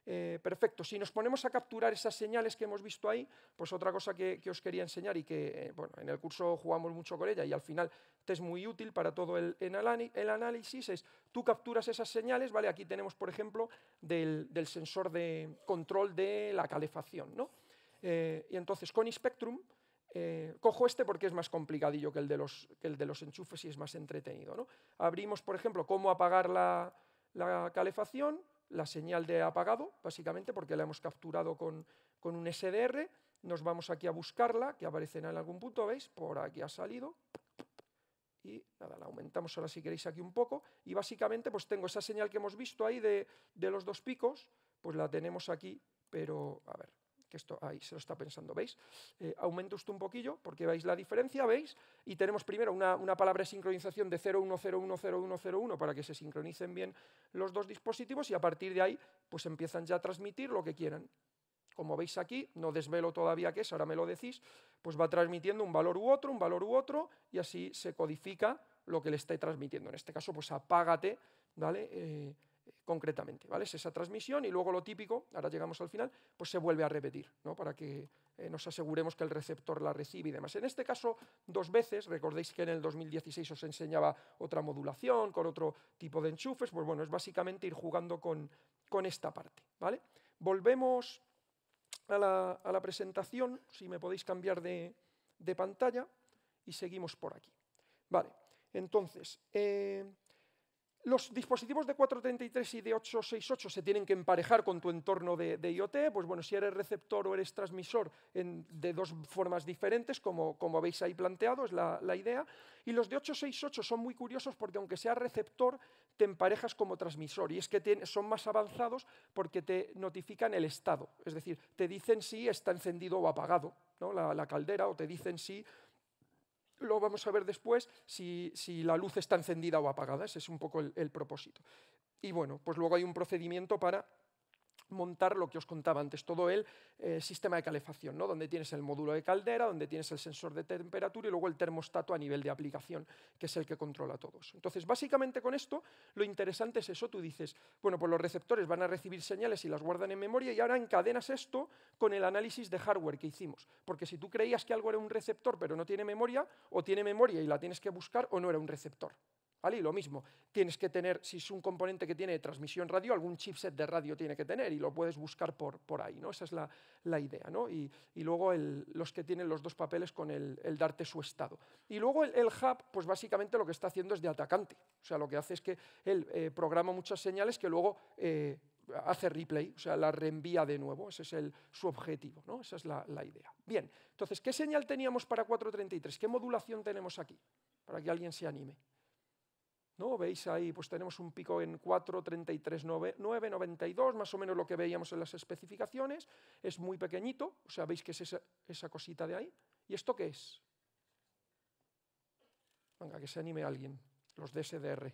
Eh, perfecto, si nos ponemos a capturar esas señales que hemos visto ahí, pues otra cosa que, os quería enseñar y que, eh, bueno, en el curso jugamos mucho con ella y al final es muy útil para todo el, el análisis es, tú capturas esas señales, ¿vale? Aquí tenemos, por ejemplo, del, sensor de control de la calefacción, ¿no? Eh, y entonces con Spectrum eh, cojo este porque es más complicadillo que el, de los, que el de los enchufes y es más entretenido. ¿no? Abrimos, por ejemplo, cómo apagar la, calefacción, la señal de apagado, básicamente porque la hemos capturado con, con un SDR. Nos vamos aquí a buscarla, que aparecerá en algún punto, ¿veis? Por aquí ha salido, y nada, la aumentamos ahora si queréis aquí un poco, y básicamente pues tengo esa señal que hemos visto ahí de, los dos picos, pues la tenemos aquí, pero a ver, que esto ahí se lo está pensando, ¿veis? Eh, aumento esto un poquillo porque veis la diferencia, ¿veis? Y tenemos primero una, una palabra de sincronización de 01010101 para que se sincronicen bien los dos dispositivos y a partir de ahí pues empiezan ya a transmitir lo que quieran como veis aquí, no desvelo todavía qué es, ahora me lo decís, pues va transmitiendo un valor u otro, un valor u otro, y así se codifica lo que le está transmitiendo. En este caso, pues apágate, ¿vale? Eh, concretamente, ¿vale? Es esa transmisión y luego lo típico, ahora llegamos al final, pues se vuelve a repetir, ¿no? Para que eh, nos aseguremos que el receptor la recibe y demás. En este caso, dos veces, recordéis que en el 2016 os enseñaba otra modulación con otro tipo de enchufes, pues bueno, es básicamente ir jugando con, con esta parte, ¿vale? Volvemos a la, presentación, si me podéis cambiar de, pantalla, y seguimos por aquí. Vale, entonces, eh, los dispositivos de 433 y de 868 se tienen que emparejar con tu entorno de, IoT. Pues bueno, si eres receptor o eres transmisor en, de dos formas diferentes, como, como habéis ahí planteado, es la, idea. Y los de 868 son muy curiosos porque aunque sea receptor, te emparejas como transmisor. Y es que son más avanzados porque te notifican el estado. Es decir, te dicen si está encendido o apagado ¿no? la caldera o te dicen si lo vamos a ver después si, si, la luz está encendida o apagada. Ese es un poco el propósito. Y bueno, pues luego hay un procedimiento para montar lo que os contaba antes, todo el eh, sistema de calefacción, ¿no? donde tienes el módulo de caldera, donde tienes el sensor de temperatura y luego el termostato a nivel de aplicación, que es el que controla todos. Entonces, básicamente con esto, lo interesante es eso, tú dices, bueno, pues los receptores van a recibir señales y las guardan en memoria y ahora encadenas esto con el análisis de hardware que hicimos, porque si tú creías que algo era un receptor pero no tiene memoria, o tiene memoria y la tienes que buscar o no era un receptor. Y lo mismo, tienes que tener, si es un componente que tiene transmisión radio, algún chipset de radio tiene que tener y lo puedes buscar por, por ahí, ¿no? Esa es la, idea, Y, luego los que tienen los dos papeles con el, darte su estado. Y luego el, hub, pues básicamente lo que está haciendo es de atacante, o sea, lo que hace es que él eh, programa muchas señales que luego... Eh, hace replay, o sea, la reenvía de nuevo, ese es el, su objetivo, ¿no? esa es la, la, idea. Bien, entonces, ¿qué señal teníamos para 433? ¿Qué modulación tenemos aquí? Para que alguien se anime. ¿No? Veis ahí, pues tenemos un pico en 4, 33, 9, 92, más o menos lo que veíamos en las especificaciones. Es muy pequeñito, o sea, veis que es esa, esa cosita de ahí. ¿Y esto qué es? Venga, que se anime alguien, los DSDR.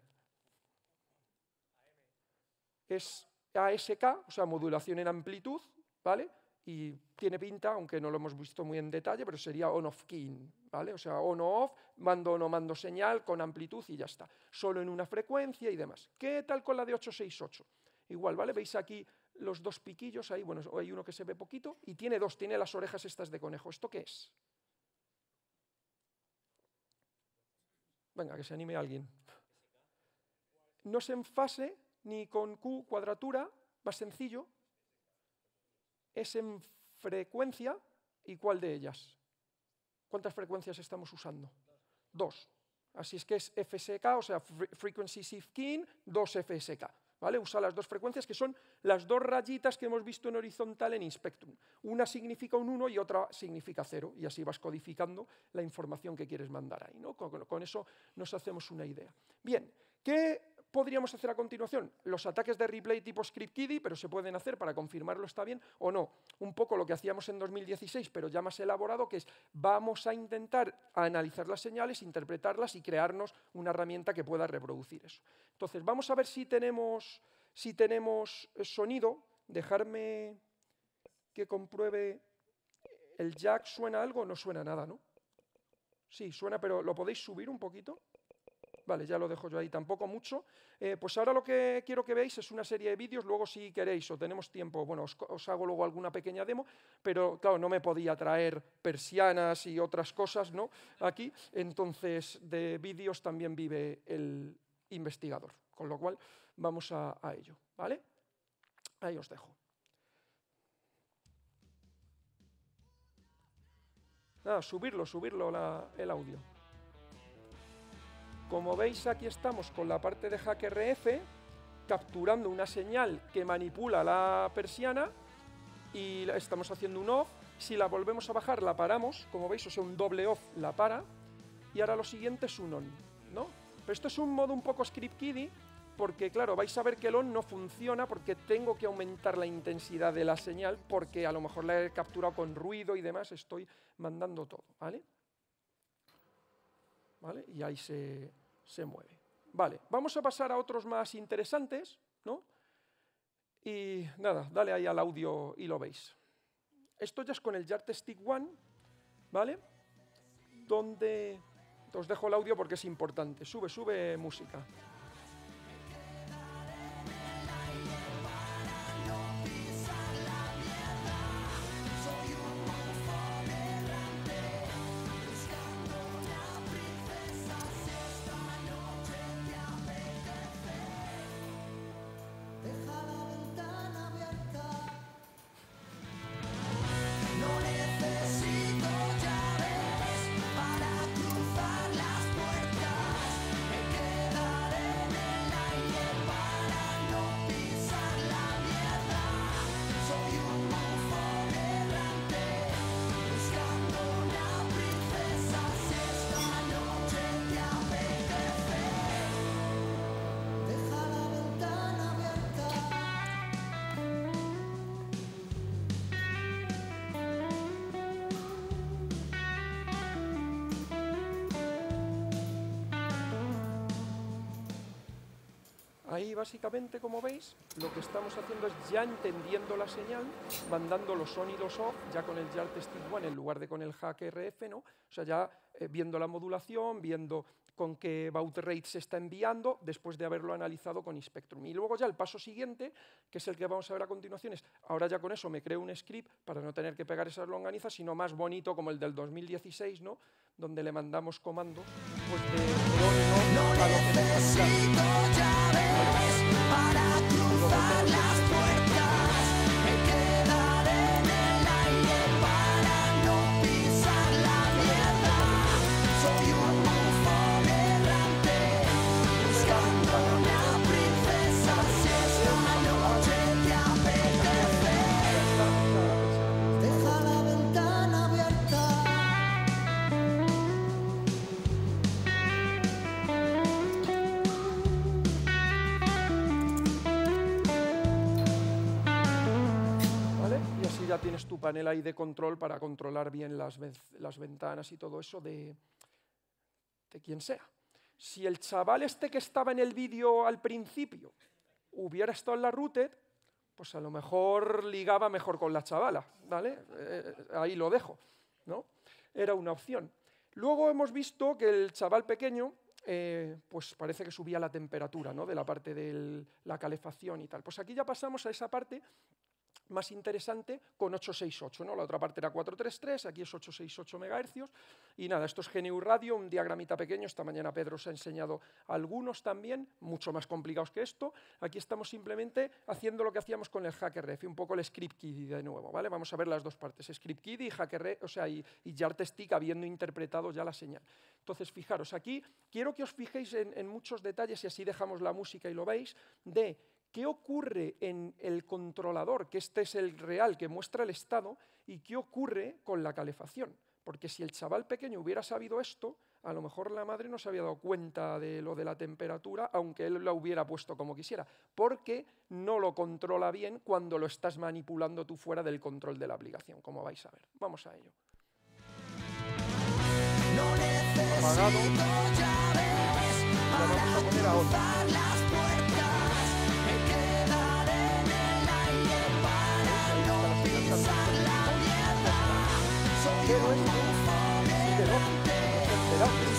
Es ASK, o sea, modulación en amplitud, ¿vale? y tiene pinta, aunque no lo hemos visto muy en detalle, pero sería on-off key, ¿vale? O sea, on-off, mando o no mando señal con amplitud y ya está. Solo en una frecuencia y demás. ¿Qué tal con la de 868? Igual, ¿vale? Veis aquí los dos piquillos ahí, bueno, hay uno que se ve poquito y tiene dos, tiene las orejas estas de conejo. ¿Esto qué es? Venga, que se anime alguien. No es en fase ni con Q cuadratura, más sencillo, es en frecuencia y cuál de ellas. ¿Cuántas frecuencias estamos usando? Dos. Así es que es FSK, o sea, Frequency Shift Keying, dos FSK. ¿Vale? Usa las dos frecuencias que son las dos rayitas que hemos visto en horizontal en Inspectrum. Una significa un 1 y otra significa 0 y así vas codificando la información que quieres mandar ahí. ¿no? Con, con, eso nos hacemos una idea. Bien, ¿qué podríamos hacer a continuación? Los ataques de replay tipo script pero se pueden hacer para confirmarlo está bien o no. Un poco lo que hacíamos en 2016, pero ya más elaborado, que es vamos a intentar analizar las señales, interpretarlas y crearnos una herramienta que pueda reproducir eso. Entonces, vamos a ver si tenemos, si tenemos sonido. Dejarme que compruebe el jack suena algo, no suena nada, ¿no? Sí, suena, pero ¿lo podéis subir un poquito? Vale, ya lo dejo yo ahí tampoco mucho. Eh, pues ahora lo que quiero que veáis es una serie de vídeos, luego si queréis o tenemos tiempo, bueno, os, hago luego alguna pequeña demo, pero claro, no me podía traer persianas y otras cosas, ¿no? Aquí, entonces de vídeos también vive el investigador, con lo cual vamos a, ello, ¿vale? Ahí os dejo. Nada, ah, subirlo, subirlo el audio. Como veis aquí estamos con la parte de RF capturando una señal que manipula la persiana y estamos haciendo un off. Si la volvemos a bajar la paramos, como veis, o sea, un doble off la para y ahora lo siguiente es un on, ¿no? Pero esto es un modo un poco script kiddie porque claro, vais a ver que el on no funciona porque tengo que aumentar la intensidad de la señal porque a lo mejor la he capturado con ruido y demás, estoy mandando todo, ¿vale? ¿Vale? Y ahí se, se mueve. Vale, vamos a pasar a otros más interesantes, ¿no? Y nada, dale ahí al audio y lo veis. Esto ya es con el Stick One, ¿vale? Donde os dejo el audio porque es importante. Sube, sube música. básicamente, como veis, lo que estamos haciendo es ya entendiendo la señal, mandando los sonidos y off, ya con el Stick One en lugar de con el hack RF, ¿no? O sea, ya eh, viendo la modulación, viendo con qué baud rate se está enviando, después de haberlo analizado con Spectrum. Y luego ya el paso siguiente, que es el que vamos a ver a continuación, es ahora ya con eso me creo un script para no tener que pegar esas longanizas, sino más bonito como el del 2016, ¿no? Donde le mandamos comando pues, necesito llaves para cruzar las puertas. tu panel ahí de control para controlar bien las, las ventanas y todo eso de, de quien sea. Si el chaval este que estaba en el vídeo al principio hubiera estado en la rooted, pues a lo mejor ligaba mejor con la chavala, ¿vale? Eh, ahí lo dejo, ¿no? Era una opción. Luego hemos visto que el chaval pequeño, eh, pues parece que subía la temperatura, ¿no? De la parte de la calefacción y tal. Pues aquí ya pasamos a esa parte más interesante con 868, ¿no? La otra parte era 433, aquí es 868 MHz. Y nada, esto es GNU Radio, un diagramita pequeño. Esta mañana Pedro os ha enseñado algunos también, mucho más complicados que esto. Aquí estamos simplemente haciendo lo que hacíamos con el HackerRef, un poco el script kiddy de nuevo, ¿vale? Vamos a ver las dos partes, script kiddy y ref, o sea, y, y habiendo interpretado ya la señal. Entonces, fijaros, aquí quiero que os fijéis en, en muchos detalles, y así dejamos la música y lo veis, de ¿Qué ocurre en el controlador, que este es el real que muestra el estado, y qué ocurre con la calefacción? Porque si el chaval pequeño hubiera sabido esto, a lo mejor la madre no se había dado cuenta de lo de la temperatura, aunque él la hubiera puesto como quisiera, porque no lo controla bien cuando lo estás manipulando tú fuera del control de la aplicación, como vais a ver. Vamos a ello.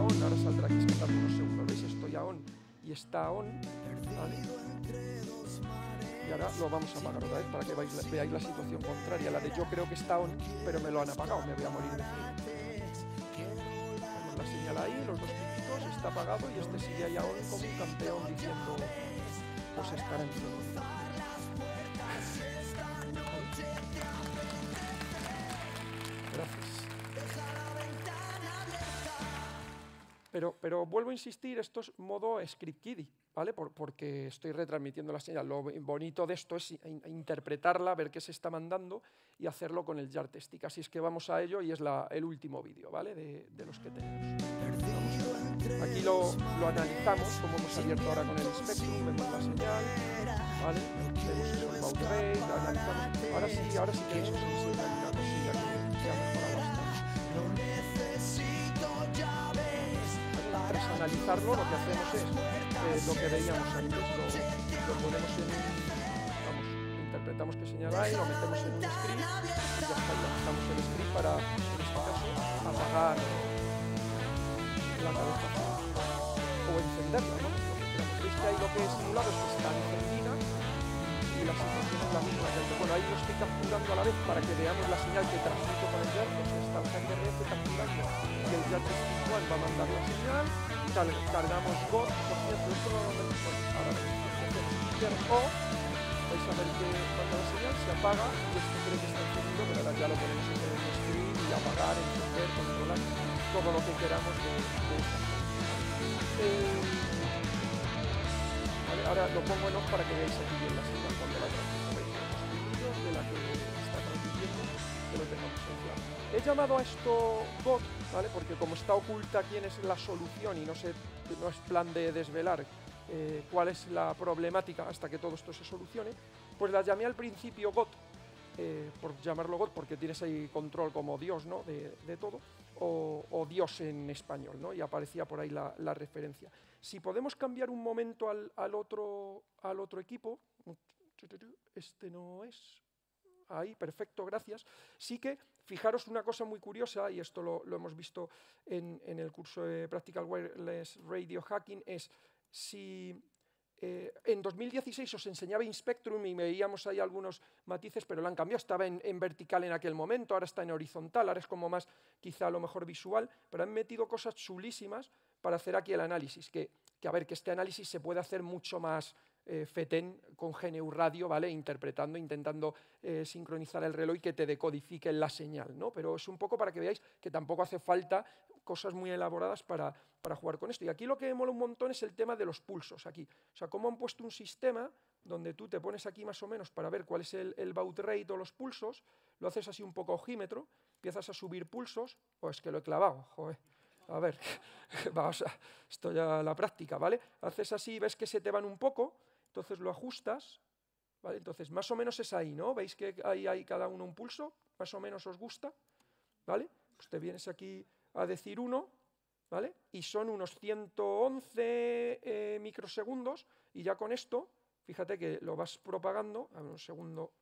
on, ahora saldrá aquí escapando unos segundos, ¿veis? Estoy a on y está a on, ¿vale? Y ahora lo vamos a apagar otra vez para que veáis, la situación contraria, la de yo creo que está on, pero me lo han apagado, me voy a morir. de tenemos la señal ahí, los dos típicos, está apagado y este sigue ahí a on como un campeón diciendo, pues estará en todo. Pero, pero vuelvo a insistir, esto es modo script ¿vale? porque estoy retransmitiendo la señal. Lo bonito de esto es interpretarla, ver qué se está mandando y hacerlo con el stick Así es que vamos a ello y es la, el último vídeo, ¿vale? De, los que tenemos. Aquí lo, analizamos, como hemos abierto ahora con el espectro, vemos la señal, ¿vale? Vemos el analizamos. Ahora sí, ahora sí que analizarlo, lo que hacemos es eh, lo que veíamos ahí, lo, lo ponemos en vamos, interpretamos que señala y lo metemos en un script y ya está, ya usamos el script para, en este caso, apagar la cabeza o encenderla, ¿no? Lo que Es lo que es simulado es que está encendido la situación es la misma. Bueno, ahí lo estoy capturando a la vez para que veamos la señal que transmito con el jar, que está el jar de que el jar de igual, va a mandar la señal, cargamos por cierto, esto no lo vemos ahora se O, vais a ver que manda la señal, se apaga, y esto creo que está encendido, pero ahora ya lo podemos hacer en screen y apagar, encender, controlar, todo lo que queramos de, Ahora lo pongo en off para que veáis aquí bien la señal cuando la de la que está que lo tengamos en He llamado a esto God, ¿vale? Porque como está oculta quién es la solución y no, no es plan de desvelar eh, cuál es la problemática hasta que todo esto se solucione, pues la llamé al principio God, eh, por llamarlo God, porque tienes ahí control como Dios ¿no? de, todo, o, Dios en español, ¿no? y aparecía por ahí la, la referencia. Si podemos cambiar un momento al, otro, equipo, este no es, ahí, perfecto, gracias. Sí que fijaros una cosa muy curiosa, y esto lo, hemos visto en, el curso de Practical Wireless Radio Hacking, es si eh, en 2016 os enseñaba Inspectrum y veíamos ahí algunos matices, pero lo han cambiado, estaba en, en, vertical en aquel momento, ahora está en horizontal, ahora es como más quizá a lo mejor visual, pero han metido cosas chulísimas para hacer aquí el análisis, que, a ver, que este análisis se puede hacer mucho más eh, FETEN con GNU Radio, ¿vale? Interpretando, intentando eh, sincronizar el reloj y que te decodifique la señal, ¿no? Pero es un poco para que veáis que tampoco hace falta cosas muy elaboradas para, jugar con esto. Y aquí lo que me mola un montón es el tema de los pulsos, aquí. O sea, cómo han puesto un sistema donde tú te pones aquí más o menos para ver cuál es el, el baud rate o los pulsos, lo haces así un poco ojímetro, empiezas a subir pulsos, o es pues que lo he clavado, joder. A ver, vamos a, esto ya la práctica, ¿vale? Haces así, ves que se te van un poco, entonces lo ajustas, ¿vale? Entonces, más o menos es ahí, ¿no? ¿Veis que ahí hay cada uno un pulso? Más o menos os gusta, ¿vale? Pues te vienes aquí a decir uno, ¿vale? Y son unos 111 eh, microsegundos, y ya con esto, fíjate que lo vas propagando, a un segundo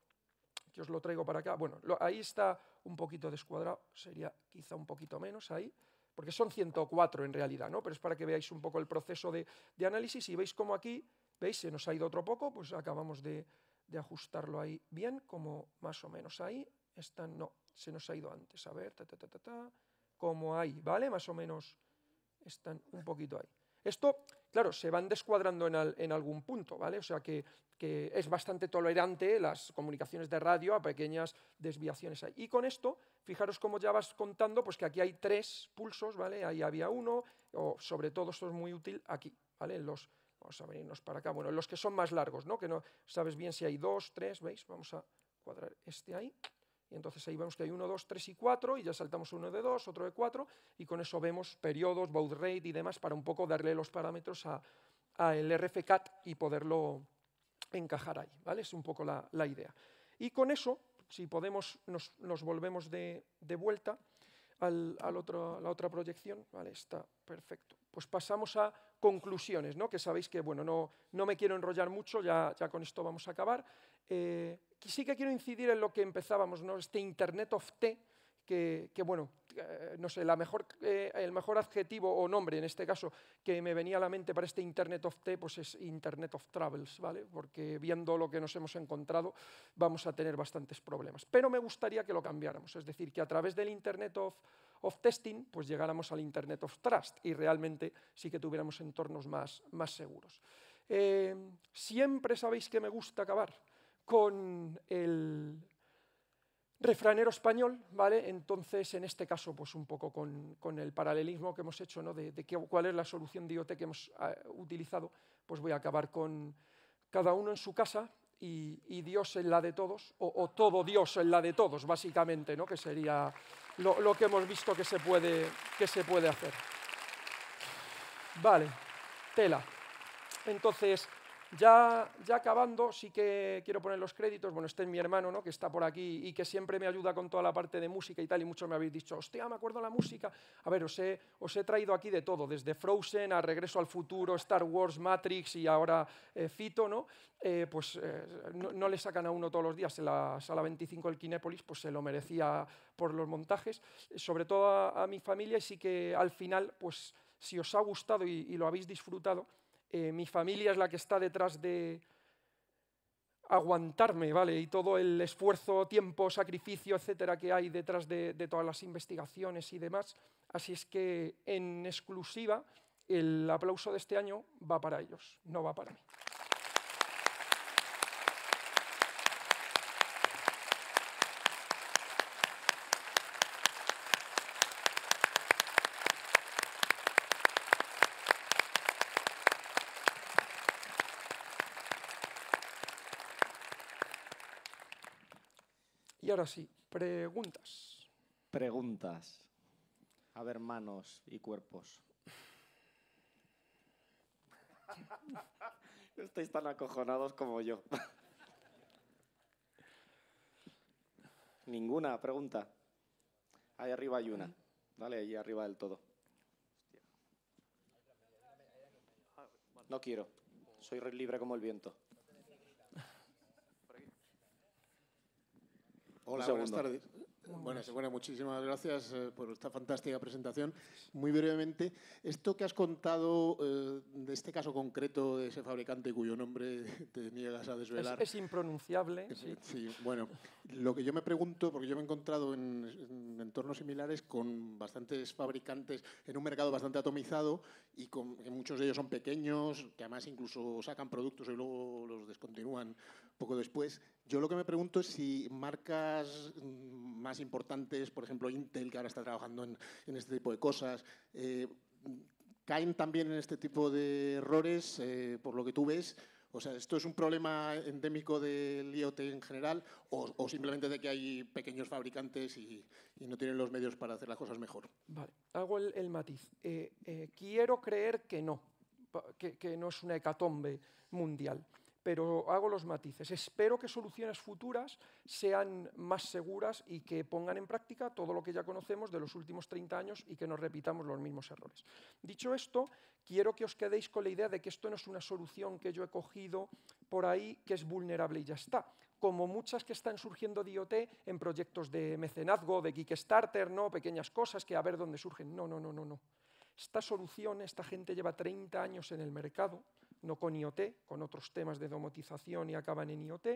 que os lo traigo para acá, bueno, ahí está un poquito descuadrado, sería quizá un poquito menos ahí, porque son 104 en realidad, ¿no? pero es para que veáis un poco el proceso de, análisis y veis como aquí, veis, se nos ha ido otro poco, pues acabamos de, ajustarlo ahí bien, como más o menos ahí, están. no, se nos ha ido antes, a ver, ta, ta, ta, ta, ta, como ahí, ¿vale? Más o menos están un poquito ahí. Esto, claro, se van descuadrando en, algún punto, ¿vale? O sea que, que, es bastante tolerante las comunicaciones de radio a pequeñas desviaciones ahí. Y con esto fijaros cómo ya vas contando, pues que aquí hay tres pulsos, ¿vale? Ahí había uno, o sobre todo esto es muy útil aquí, ¿vale? Los, vamos a venirnos para acá, bueno, los que son más largos, ¿no? Que no sabes bien si hay dos, tres, ¿veis? Vamos a cuadrar este ahí. Y entonces ahí vemos que hay uno, dos, tres y cuatro. y ya saltamos uno de dos, otro de cuatro. y con eso vemos periodos, baud rate y demás para un poco darle los parámetros a, RFCAT y poderlo encajar ahí, ¿vale? Es un poco la idea. Y con eso si podemos, nos, volvemos de, vuelta al, otro, a la otra proyección. Vale, está perfecto. Pues pasamos a conclusiones, ¿no? que sabéis que bueno, no, no me quiero enrollar mucho, ya, ya con esto vamos a acabar. Eh, sí que quiero incidir en lo que empezábamos, ¿no? este Internet of T, que bueno, eh, no sé, la mejor, eh, el mejor adjetivo o nombre, en este caso, que me venía a la mente para este Internet of T, pues es Internet of Travels, ¿vale? Porque viendo lo que nos hemos encontrado, vamos a tener bastantes problemas. Pero me gustaría que lo cambiáramos, es decir, que a través del Internet of of testing, pues llegáramos al Internet of Trust y realmente sí que tuviéramos entornos más, más seguros. Eh, siempre sabéis que me gusta acabar con el, refranero español, ¿vale? Entonces, en este caso, pues un poco con, el paralelismo que hemos hecho, ¿no? De, qué, cuál es la solución de IoT que hemos ah, utilizado, pues voy a acabar con cada uno en su casa y, Dios en la de todos, o, todo Dios en la de todos, básicamente, ¿no? Que sería lo, lo que hemos visto que se, puede, que se puede hacer. Vale, tela. Entonces, ya, ya, acabando, sí que quiero poner los créditos. Bueno, este es mi hermano, ¿no? que está por aquí y que siempre me ayuda con toda la parte de música y tal. Y muchos me habéis dicho, hostia, me acuerdo la música. A ver, os he, os he traído aquí de todo, desde Frozen a Regreso al Futuro, Star Wars, Matrix y ahora eh, Fito, ¿no? Eh, pues eh, no, le sacan a uno todos los días en la sala 25 del Kinépolis, pues se lo merecía por los montajes, sobre todo a, mi familia. Y sí que al final, pues si os ha gustado y lo habéis disfrutado, eh, mi familia es la que está detrás de aguantarme, ¿vale? Y todo el esfuerzo, tiempo, sacrificio, etcétera, que hay detrás de todas las investigaciones y demás. Así es que, en exclusiva, el aplauso de este año va para ellos, no va para mí. ahora sí, preguntas. Preguntas. A ver, manos y cuerpos. Estáis tan acojonados como yo. Ninguna pregunta. Ahí arriba hay una. vale ahí arriba del todo. No quiero. Soy libre como el viento. Hola, buenas tardes. Buenas. Bueno, muchísimas gracias eh, por esta fantástica presentación. Muy brevemente, esto que has contado eh, de este caso concreto de ese fabricante cuyo nombre te niegas a desvelar. Es, impronunciable. Eh, sí. bueno, lo que yo me pregunto, porque yo me he encontrado en, entornos similares con bastantes fabricantes en un mercado bastante atomizado y con, muchos de ellos son pequeños, que además incluso sacan productos y luego los descontinúan poco después. Yo lo que me pregunto es si marcas mm, más importantes, por ejemplo Intel, que ahora está trabajando en, este tipo de cosas, eh, caen también en este tipo de errores, eh, por lo que tú ves. O sea, ¿esto es un problema endémico del IoT en general o, simplemente de que hay pequeños fabricantes y, no tienen los medios para hacer las cosas mejor? Vale, hago el, matiz. Eh, quiero creer que no, que, que, no es una hecatombe mundial pero hago los matices. Espero que soluciones futuras sean más seguras y que pongan en práctica todo lo que ya conocemos de los últimos 30 años y que no repitamos los mismos errores. Dicho esto, quiero que os quedéis con la idea de que esto no es una solución que yo he cogido por ahí, que es vulnerable y ya está como muchas que están surgiendo de IoT en proyectos de mecenazgo, de Kickstarter, ¿no? pequeñas cosas que a ver dónde surgen. No, no, no, no, no. Esta solución, esta gente lleva 30 años en el mercado, no con IoT, con otros temas de domotización y acaban en IoT,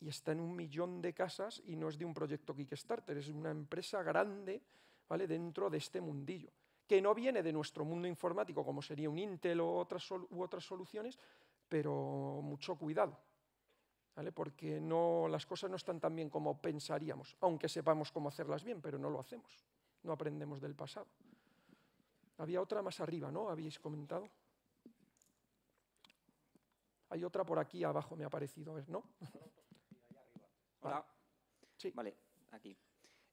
y está en un millón de casas y no es de un proyecto Kickstarter, es una empresa grande ¿vale? dentro de este mundillo, que no viene de nuestro mundo informático como sería un Intel u otras, otras soluciones, pero mucho cuidado, ¿vale? porque no, las cosas no están tan bien como pensaríamos, aunque sepamos cómo hacerlas bien, pero no lo hacemos, no aprendemos del pasado. Había otra más arriba, ¿no? Habíais comentado. Hay otra por aquí abajo, me ha parecido, ¿no? Hola. Sí. Vale, aquí.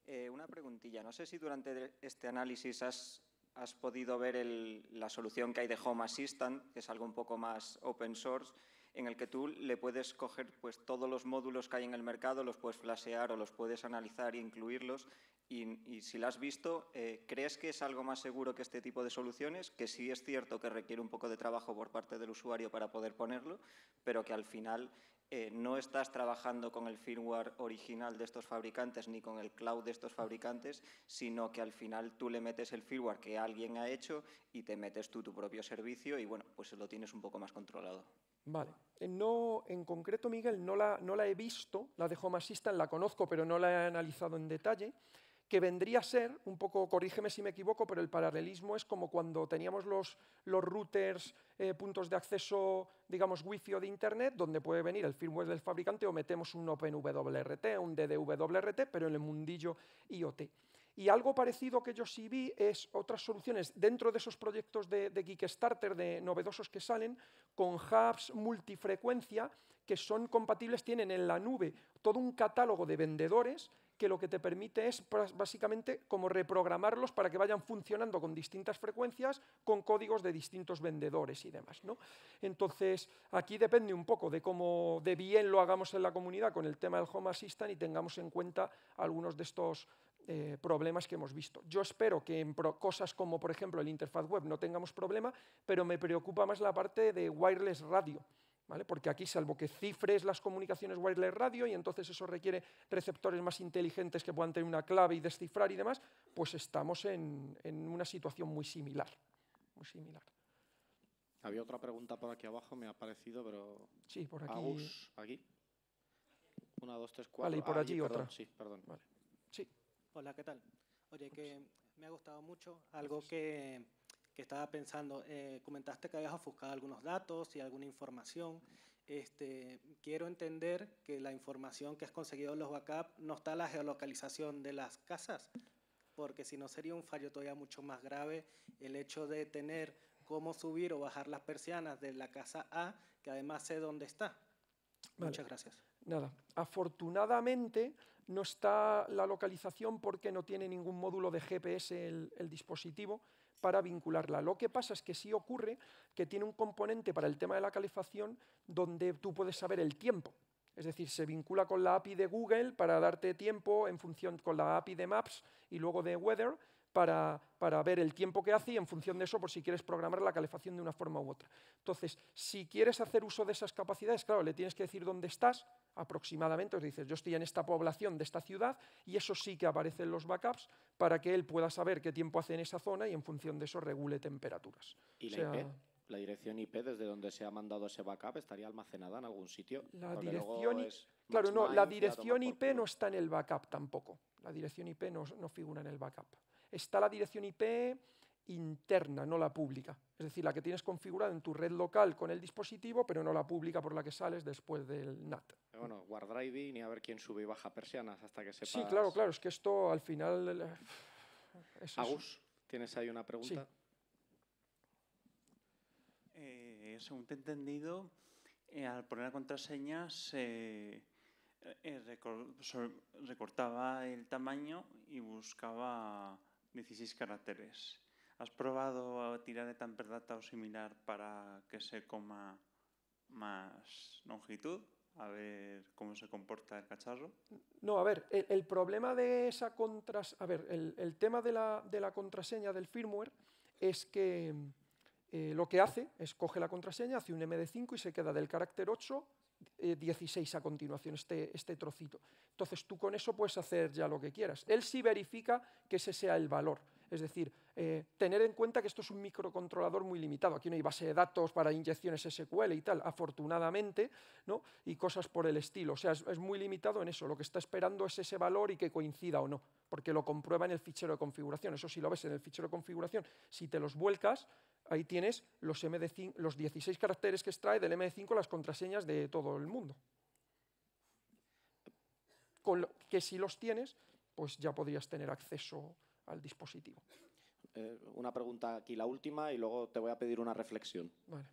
Eh, una preguntilla. No sé si durante este análisis has, has podido ver la solución que hay de Home Assistant, que es algo un poco más open source, en el que tú le puedes coger pues, todos los módulos que hay en el mercado, los puedes flashear o los puedes analizar e incluirlos y, si la has visto, eh, ¿crees que es algo más seguro que este tipo de soluciones? Que sí es cierto que requiere un poco de trabajo por parte del usuario para poder ponerlo, pero que al final eh, no estás trabajando con el firmware original de estos fabricantes ni con el cloud de estos fabricantes, sino que al final tú le metes el firmware que alguien ha hecho y te metes tú tu propio servicio y bueno, pues lo tienes un poco más controlado. Vale. Eh, no, en concreto, Miguel, no la, no la he visto, la de Home Assistant, la conozco, pero no la he analizado en detalle que vendría a ser, un poco, corrígeme si me equivoco, pero el paralelismo es como cuando teníamos los, los routers, eh, puntos de acceso, digamos, wifi o de Internet, donde puede venir el firmware del fabricante o metemos un OpenWRT, un DDWRT, pero en el mundillo IoT. Y algo parecido que yo sí vi es otras soluciones dentro de esos proyectos de, de Kickstarter, de novedosos que salen, con hubs multifrecuencia que son compatibles, tienen en la nube todo un catálogo de vendedores que lo que te permite es básicamente como reprogramarlos para que vayan funcionando con distintas frecuencias, con códigos de distintos vendedores y demás. Entonces, aquí depende un poco de cómo de bien lo hagamos en la comunidad con el tema del Home Assistant y tengamos en cuenta algunos de estos eh, problemas que hemos visto. Yo espero que en cosas como, por ejemplo, el interfaz web no tengamos problema, pero me preocupa más la parte de wireless radio. ¿Vale? Porque aquí, salvo que cifres las comunicaciones wireless radio y entonces eso requiere receptores más inteligentes que puedan tener una clave y descifrar y demás, pues estamos en, una situación muy similar, muy similar. Había otra pregunta por aquí abajo, me ha parecido, pero... Sí, por aquí. aquí. Una, dos, tres, cuatro. Vale, y por allí, ah, otra. sí, perdón. Sí. Hola, ¿qué tal? Oye, que me ha gustado mucho algo que que estaba pensando, eh, comentaste que habías ofuscado algunos datos y alguna información. Este, quiero entender que la información que has conseguido en los backups no está la geolocalización de las casas, porque si no sería un fallo todavía mucho más grave el hecho de tener cómo subir o bajar las persianas de la casa A, que además sé dónde está. Muchas gracias. Nada. Afortunadamente no está la localización porque no tiene ningún módulo de GPS el, el dispositivo para vincularla. Lo que pasa es que sí ocurre que tiene un componente para el tema de la calefacción donde tú puedes saber el tiempo. Es decir, se vincula con la API de Google para darte tiempo en función con la API de Maps y luego de Weather para, ver el tiempo que hace y en función de eso, por pues si quieres programar la calefacción de una forma u otra. Entonces, si quieres hacer uso de esas capacidades, claro, le tienes que decir dónde estás aproximadamente, os dices, yo estoy en esta población de esta ciudad y eso sí que aparece en los backups para que él pueda saber qué tiempo hace en esa zona y en función de eso regule temperaturas. ¿Y la IP? ¿La dirección IP desde donde se ha mandado ese backup estaría almacenada en algún sitio? La dirección, claro, no, la dirección IP no está en el backup tampoco. La dirección IP no, no figura en el backup está la dirección IP interna, no la pública. Es decir, la que tienes configurada en tu red local con el dispositivo, pero no la pública por la que sales después del NAT. Eh, bueno, guardriving y a ver quién sube y baja persianas hasta que sepas... Sí, claro, claro, es que esto al final... Eh, Agus, ¿tienes ahí una pregunta? Eh, según te he entendido, al poner la contraseña se recortaba el tamaño y buscaba 16 caracteres. ¿Has probado a tirar de data o similar para que se coma más longitud? A ver cómo se comporta el cacharro. No, a ver, el, problema de esa contraseña, a ver, el, tema de la, contraseña del firmware es que eh, lo que hace es coge la contraseña, hace un MD5 y se queda del carácter 8 16 eh, a continuación, este, este trocito. Entonces tú con eso puedes hacer ya lo que quieras. Él sí verifica que ese sea el valor. Es decir, eh, tener en cuenta que esto es un microcontrolador muy limitado. Aquí no hay base de datos para inyecciones SQL y tal, afortunadamente, ¿no? y cosas por el estilo. O sea, es muy limitado en eso. Lo que está esperando es ese valor y que coincida o no porque lo comprueba en el fichero de configuración. Eso si lo ves en el fichero de configuración, si te los vuelcas, ahí tienes los, MD5, los 16 caracteres que extrae del MD5 las contraseñas de todo el mundo. Con lo que si los tienes, pues ya podrías tener acceso al dispositivo. Eh, una pregunta aquí, la última, y luego te voy a pedir una reflexión. Vale.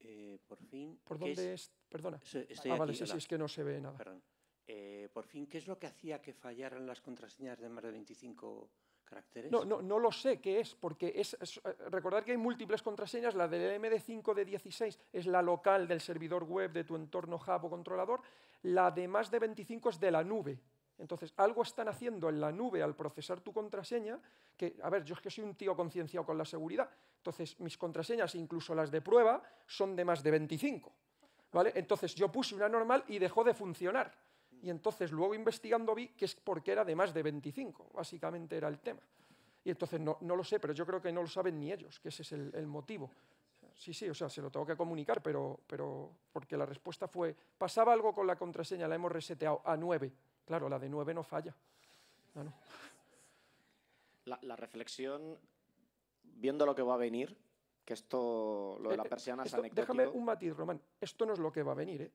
Eh, por fin. ¿Por dónde es? Perdona. ah, vale, es que no se ve nada. Perdón. Eh, por fin, ¿qué es lo que hacía que fallaran las contraseñas de más de 25 caracteres? No, no, no lo sé qué es, porque es, eh, recordar que hay múltiples contraseñas, la del MD5 de 16 es la local del servidor web de tu entorno hub o controlador, la de más de 25 es de la nube, entonces, algo están haciendo en la nube al procesar tu contraseña, que, a ver, yo es que soy un tío concienciado con la seguridad, entonces mis contraseñas, incluso las de prueba, son de más de 25. ¿vale? Entonces, yo puse una normal y dejó de funcionar y entonces luego investigando vi que es porque era de más de 25, básicamente era el tema. Y entonces no, lo sé, pero yo creo que no lo saben ni ellos, que ese es el, motivo. Sí, sí, o sea, se lo tengo que comunicar, pero, pero porque la respuesta fue, pasaba algo con la contraseña, la hemos reseteado a 9. Claro, la de 9 no falla. La, reflexión, viendo lo que va a venir, que esto, lo de eh, la persiana Déjame un matiz, Román. Esto no es lo que va a venir, ¿eh?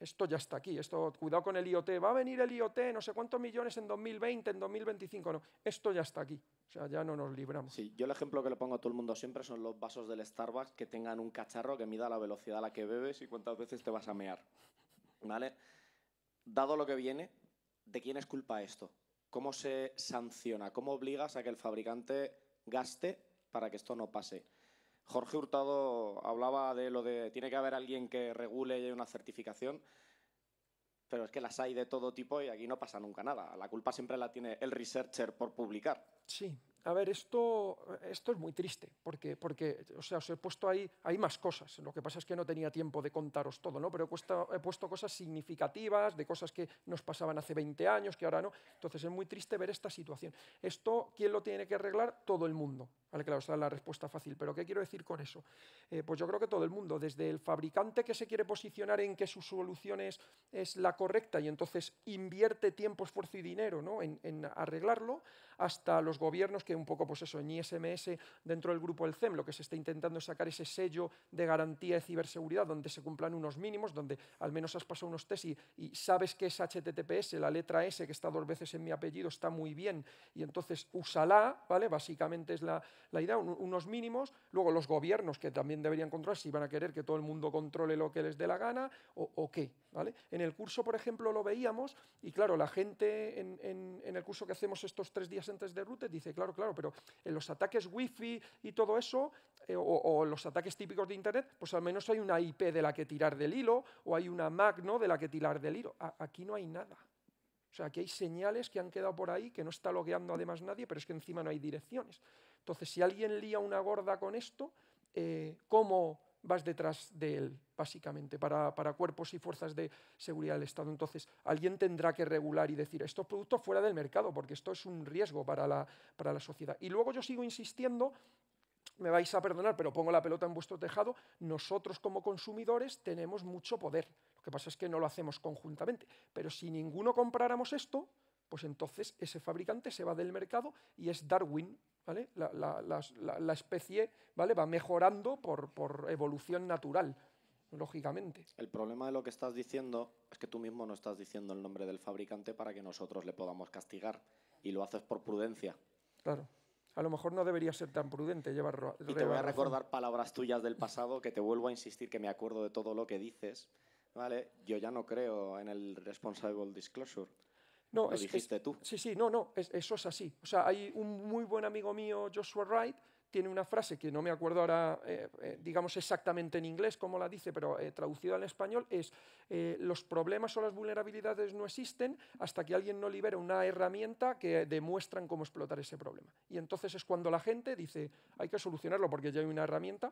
esto ya está aquí, esto, cuidado con el IoT, va a venir el IoT, no sé cuántos millones en 2020, en 2025, no, esto ya está aquí, o sea, ya no nos libramos. Sí, yo el ejemplo que le pongo a todo el mundo siempre son los vasos del Starbucks que tengan un cacharro que mida la velocidad a la que bebes y cuántas veces te vas a mear, ¿vale? Dado lo que viene, ¿de quién es culpa esto? ¿Cómo se sanciona? ¿Cómo obligas a que el fabricante gaste para que esto no pase? Jorge Hurtado hablaba de lo de tiene que haber alguien que regule y hay una certificación, pero es que las hay de todo tipo y aquí no pasa nunca nada. La culpa siempre la tiene el researcher por publicar. Sí, a ver, esto, esto es muy triste, porque, porque o sea, os he puesto ahí, hay más cosas, lo que pasa es que no tenía tiempo de contaros todo, ¿no? pero he, puesto, cosas significativas, de cosas que nos pasaban hace 20 años, que ahora no, entonces es muy triste ver esta situación. Esto, ¿quién lo tiene que arreglar? Todo el mundo, Vale, claro, esa es la respuesta fácil, pero ¿qué quiero decir con eso? Eh, pues yo creo que todo el mundo, desde el fabricante que se quiere posicionar en que su solución es, la correcta y entonces invierte tiempo, esfuerzo y dinero ¿no? en, en arreglarlo, hasta los gobiernos que un poco, pues eso, en ISMS, dentro del grupo del CEM, lo que se está intentando es sacar ese sello de garantía de ciberseguridad, donde se cumplan unos mínimos, donde al menos has pasado unos test y, sabes que es HTTPS, la letra S que está dos veces en mi apellido, está muy bien, y entonces úsala, ¿vale? Básicamente es la, idea, unos mínimos. Luego los gobiernos, que también deberían controlar, si van a querer que todo el mundo controle lo que les dé la gana o, qué, ¿vale? En el curso, por ejemplo, lo veíamos, y claro, la gente en, el curso que hacemos estos tres días antes de Rute dice, claro, que claro, pero en los ataques wifi y todo eso, eh, o, los ataques típicos de Internet, pues al menos hay una IP de la que tirar del hilo, o hay una MAC de la que tirar del hilo. aquí no hay nada. O sea, aquí hay señales que han quedado por ahí, que no está logueando además nadie, pero es que encima no hay direcciones. Entonces, si alguien lía una gorda con esto, eh, ¿cómo vas detrás de él? básicamente, para, cuerpos y fuerzas de seguridad del Estado. Entonces, alguien tendrá que regular y decir estos productos fuera del mercado, porque esto es un riesgo para la, sociedad. Y luego yo sigo insistiendo me vais a perdonar, pero pongo la pelota en vuestro tejado, nosotros como consumidores tenemos mucho poder. Lo que pasa es que no lo hacemos conjuntamente. Pero si ninguno compráramos esto, pues entonces ese fabricante se va del mercado y es Darwin. ¿vale? La, especie ¿vale? va mejorando por, por evolución natural lógicamente. El problema de lo que estás diciendo es que tú mismo no estás diciendo el nombre del fabricante para que nosotros le podamos castigar y lo haces por prudencia. Claro. A lo mejor no debería ser tan prudente llevar... Y te voy a recordar palabras tuyas del pasado que te vuelvo a insistir que me acuerdo de todo lo que dices. Vale, yo ya no creo en el responsible disclosure. No, lo es, dijiste tú. Sí, sí, no, no, eso es así. O sea, hay un muy buen amigo mío, Joshua Wright, tiene una frase que no me acuerdo ahora, eh, eh, digamos exactamente en inglés cómo la dice, pero eh, traducida al español es, los problemas o las vulnerabilidades no existen hasta que alguien no libera una herramienta que demuestran cómo explotar ese problema. Y entonces es cuando la gente dice, hay que solucionarlo porque ya hay una herramienta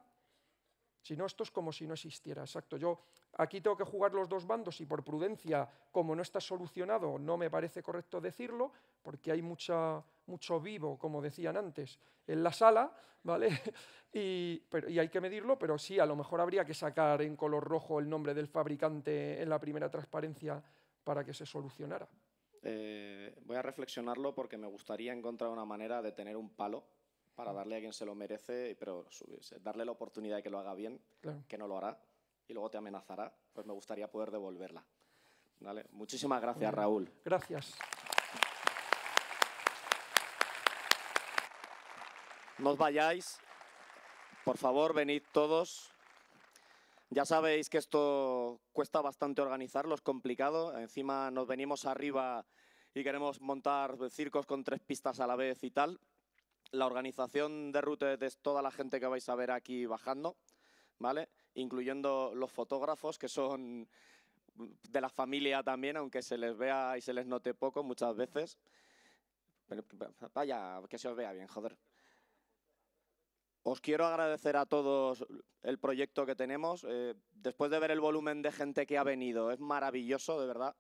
si no, esto es como si no existiera. Exacto. Yo aquí tengo que jugar los dos bandos y por prudencia, como no está solucionado, no me parece correcto decirlo, porque hay mucha, mucho vivo, como decían antes, en la sala, ¿vale? Y, hay que medirlo, pero sí, a lo mejor habría que sacar en color rojo el nombre del fabricante en la primera transparencia para que se solucionara. Eh, voy a reflexionarlo porque me gustaría encontrar una manera de tener un palo para mm. darle a quien se lo merece, pero darle la oportunidad de que lo haga bien, que no lo hará, y luego te amenazará, pues me gustaría poder devolverla. Muchísimas gracias, Raúl. Gracias. No os vayáis. Por favor, venid todos. Ya sabéis que esto cuesta bastante organizarlo, es complicado. Encima nos venimos arriba y queremos montar circos con tres pistas a la vez y tal la organización de routes es toda la gente que vais a ver aquí bajando, ¿vale? Incluyendo los fotógrafos, que son de la familia también, aunque se les vea y se les note poco muchas veces. vaya, que se os vea bien, joder. Os quiero agradecer a todos el proyecto que tenemos. Eh, después de ver el volumen de gente que ha venido, es maravilloso, de verdad.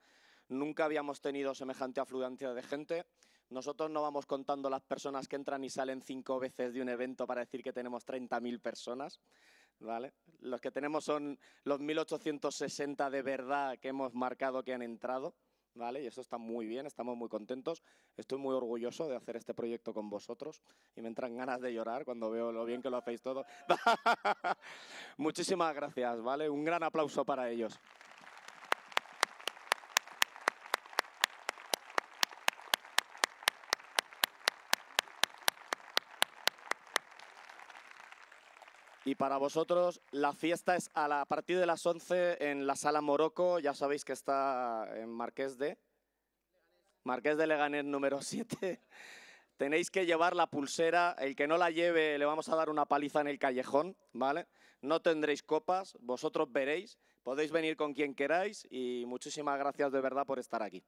Nunca habíamos tenido semejante afluencia de gente. Nosotros no vamos contando las personas que entran y salen cinco veces de un evento para decir que tenemos 30.000 personas. ¿vale? Los que tenemos son los 1.860 de verdad que hemos marcado que han entrado. ¿Vale? Y eso está muy bien, estamos muy contentos. Estoy muy orgulloso de hacer este proyecto con vosotros y me entran ganas de llorar cuando veo lo bien que lo hacéis todo. Muchísimas gracias, ¿vale? Un gran aplauso para ellos. Y para vosotros, la fiesta es a, partir de las 11 en la Sala Morocco. Ya sabéis que está en Marqués de... Marqués de Leganés número 7. Tenéis que llevar la pulsera. El que no la lleve le vamos a dar una paliza en el callejón, ¿vale? No tendréis copas, vosotros veréis. Podéis venir con quien queráis y muchísimas gracias de verdad por estar aquí.